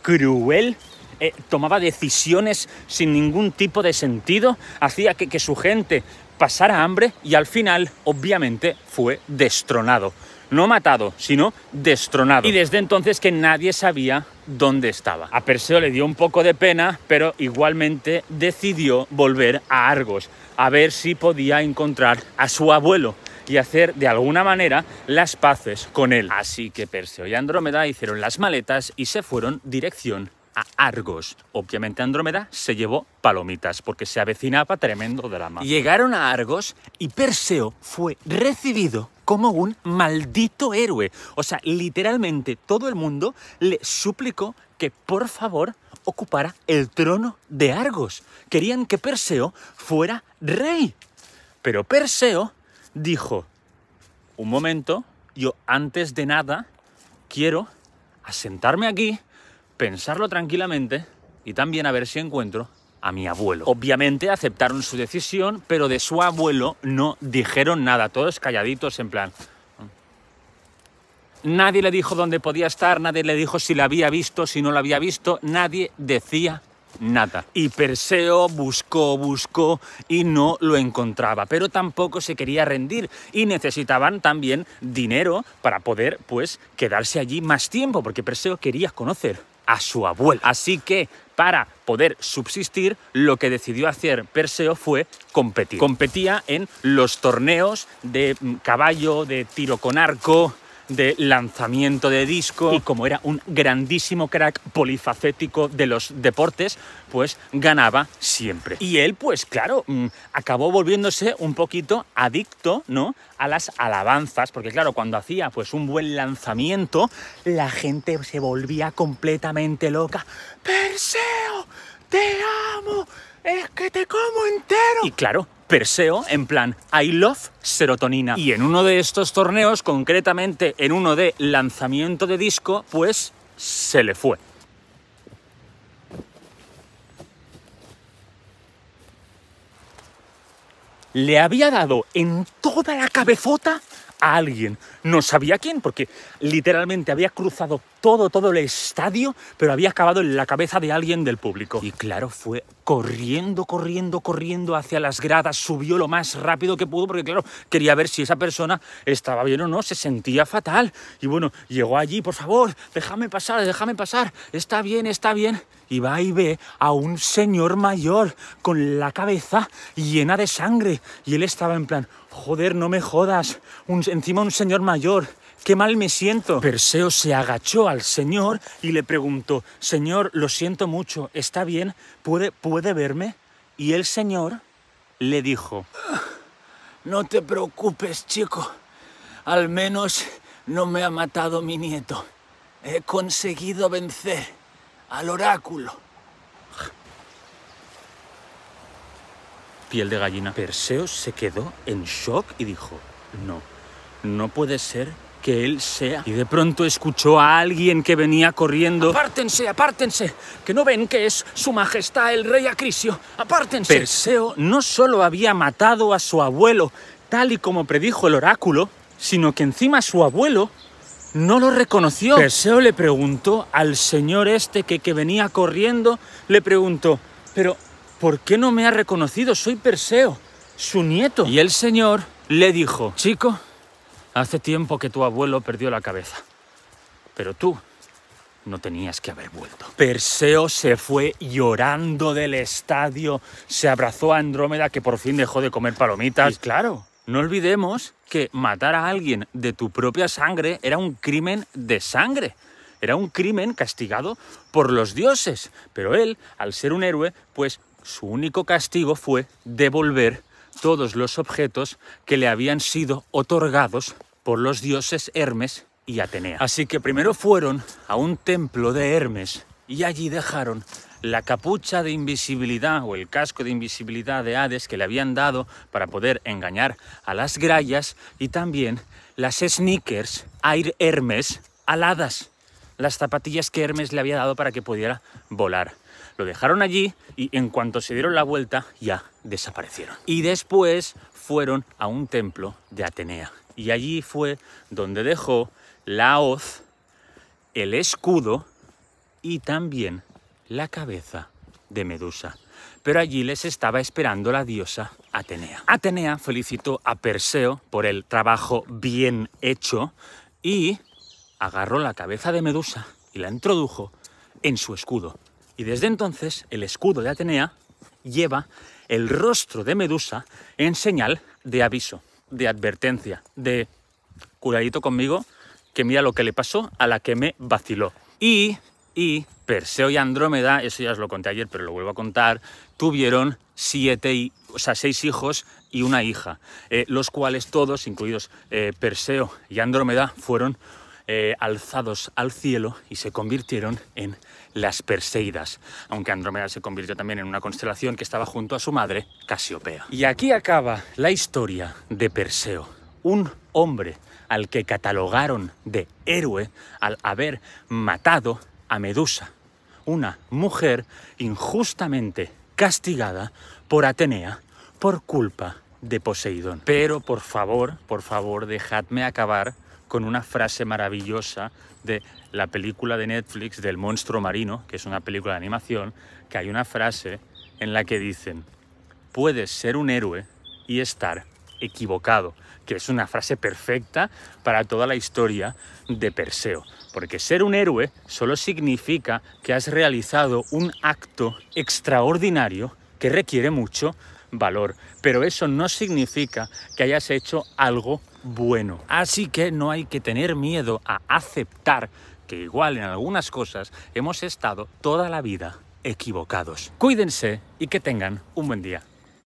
cruel, eh, tomaba decisiones sin ningún tipo de sentido, hacía que su gente pasara hambre y al final, obviamente, fue destronado no matado, sino destronado. Y desde entonces que nadie sabía dónde estaba. A Perseo le dio un poco de pena, pero igualmente decidió volver a Argos, a ver si podía encontrar a su abuelo, y hacer de alguna manera las paces con él. Así que Perseo y Andrómeda hicieron las maletas y se fueron dirección a Argos. Obviamente Andrómeda se llevó palomitas porque se avecinaba tremendo drama. Llegaron a Argos y Perseo fue recibido como un maldito héroe. O sea, literalmente todo el mundo le suplicó que por favor ocupara el trono de Argos. Querían que Perseo fuera rey. Pero Perseo dijo, un momento, yo antes de nada quiero asentarme aquí, pensarlo tranquilamente y también a ver si encuentro a mi abuelo. Obviamente aceptaron su decisión, pero de su abuelo no dijeron nada, todos calladitos en plan... Mm". Nadie le dijo dónde podía estar, nadie le dijo si la había visto, si no la había visto, nadie decía nada. Y Perseo buscó, buscó y no lo encontraba, pero tampoco se quería rendir y necesitaban también dinero para poder pues quedarse allí más tiempo, porque Perseo quería conocer a su abuelo. Así que para poder subsistir, lo que decidió hacer Perseo fue competir. Competía en los torneos de mm, caballo, de tiro con arco, de lanzamiento de disco y como era un grandísimo crack polifacético de los deportes, pues ganaba siempre. Y él, pues claro, mm, acabó volviéndose un poquito adicto, ¿no? A las alabanzas, porque claro, cuando hacía pues un buen lanzamiento, la gente se volvía completamente loca. Perseo, te amo, es que te como entero. Y claro, perseo en plan I love serotonina. Y en uno de estos torneos, concretamente en uno de lanzamiento de disco, pues se le fue. Le había dado en toda la cabezota alguien. No sabía quién, porque literalmente había cruzado todo, todo el estadio, pero había acabado en la cabeza de alguien del público. Y claro, fue corriendo, corriendo, corriendo hacia las gradas, subió lo más rápido que pudo, porque claro, quería ver si esa persona estaba bien o no, se sentía fatal. Y bueno, llegó allí, por favor, déjame pasar, déjame pasar, está bien, está bien. Y va y ve a un señor mayor con la cabeza llena de sangre. Y él estaba en plan, Joder, no me jodas. Un, encima un señor mayor. Qué mal me siento. Perseo se agachó al señor y le preguntó, Señor, lo siento mucho, ¿está bien? ¿Puede, puede verme? Y el señor le dijo, No te preocupes, chico. Al menos no me ha matado mi nieto. He conseguido vencer al oráculo. piel de gallina. Perseo se quedó en shock y dijo, no, no puede ser que él sea. Y de pronto escuchó a alguien que venía corriendo. ¡Apártense, apártense! Que no ven que es su majestad el rey Acrisio. ¡Apártense! Perseo no solo había matado a su abuelo, tal y como predijo el oráculo, sino que encima su abuelo no lo reconoció. Perseo le preguntó al señor este que, que venía corriendo, le preguntó, pero ¿Por qué no me ha reconocido? Soy Perseo, su nieto. Y el señor le dijo, chico, hace tiempo que tu abuelo perdió la cabeza, pero tú no tenías que haber vuelto. Perseo se fue llorando del estadio, se abrazó a Andrómeda que por fin dejó de comer palomitas. Y claro, no olvidemos que matar a alguien de tu propia sangre era un crimen de sangre. Era un crimen castigado por los dioses. Pero él, al ser un héroe, pues su único castigo fue devolver todos los objetos que le habían sido otorgados por los dioses Hermes y Atenea. Así que primero fueron a un templo de Hermes y allí dejaron la capucha de invisibilidad o el casco de invisibilidad de Hades que le habían dado para poder engañar a las grayas y también las sneakers Air Hermes aladas, las zapatillas que Hermes le había dado para que pudiera volar lo dejaron allí y en cuanto se dieron la vuelta ya desaparecieron. Y después fueron a un templo de Atenea y allí fue donde dejó la hoz, el escudo y también la cabeza de Medusa. Pero allí les estaba esperando la diosa Atenea. Atenea felicitó a Perseo por el trabajo bien hecho y agarró la cabeza de Medusa y la introdujo en su escudo y desde entonces el escudo de Atenea lleva el rostro de Medusa en señal de aviso, de advertencia, de curadito conmigo, que mira lo que le pasó a la que me vaciló. Y, y Perseo y Andrómeda, eso ya os lo conté ayer, pero lo vuelvo a contar, tuvieron siete o sea, seis hijos y una hija, eh, los cuales todos, incluidos eh, Perseo y Andrómeda, fueron eh, alzados al cielo y se convirtieron en las Perseidas, aunque Andrómeda se convirtió también en una constelación que estaba junto a su madre, Casiopea. Y aquí acaba la historia de Perseo, un hombre al que catalogaron de héroe al haber matado a Medusa, una mujer injustamente castigada por Atenea por culpa de Poseidón. Pero por favor, por favor, dejadme acabar con una frase maravillosa de la película de Netflix del monstruo marino, que es una película de animación, que hay una frase en la que dicen, puedes ser un héroe y estar equivocado, que es una frase perfecta para toda la historia de Perseo, porque ser un héroe solo significa que has realizado un acto extraordinario que requiere mucho valor, pero eso no significa que hayas hecho algo bueno. Así que no hay que tener miedo a aceptar que igual en algunas cosas hemos estado toda la vida equivocados. Cuídense y que tengan un buen día.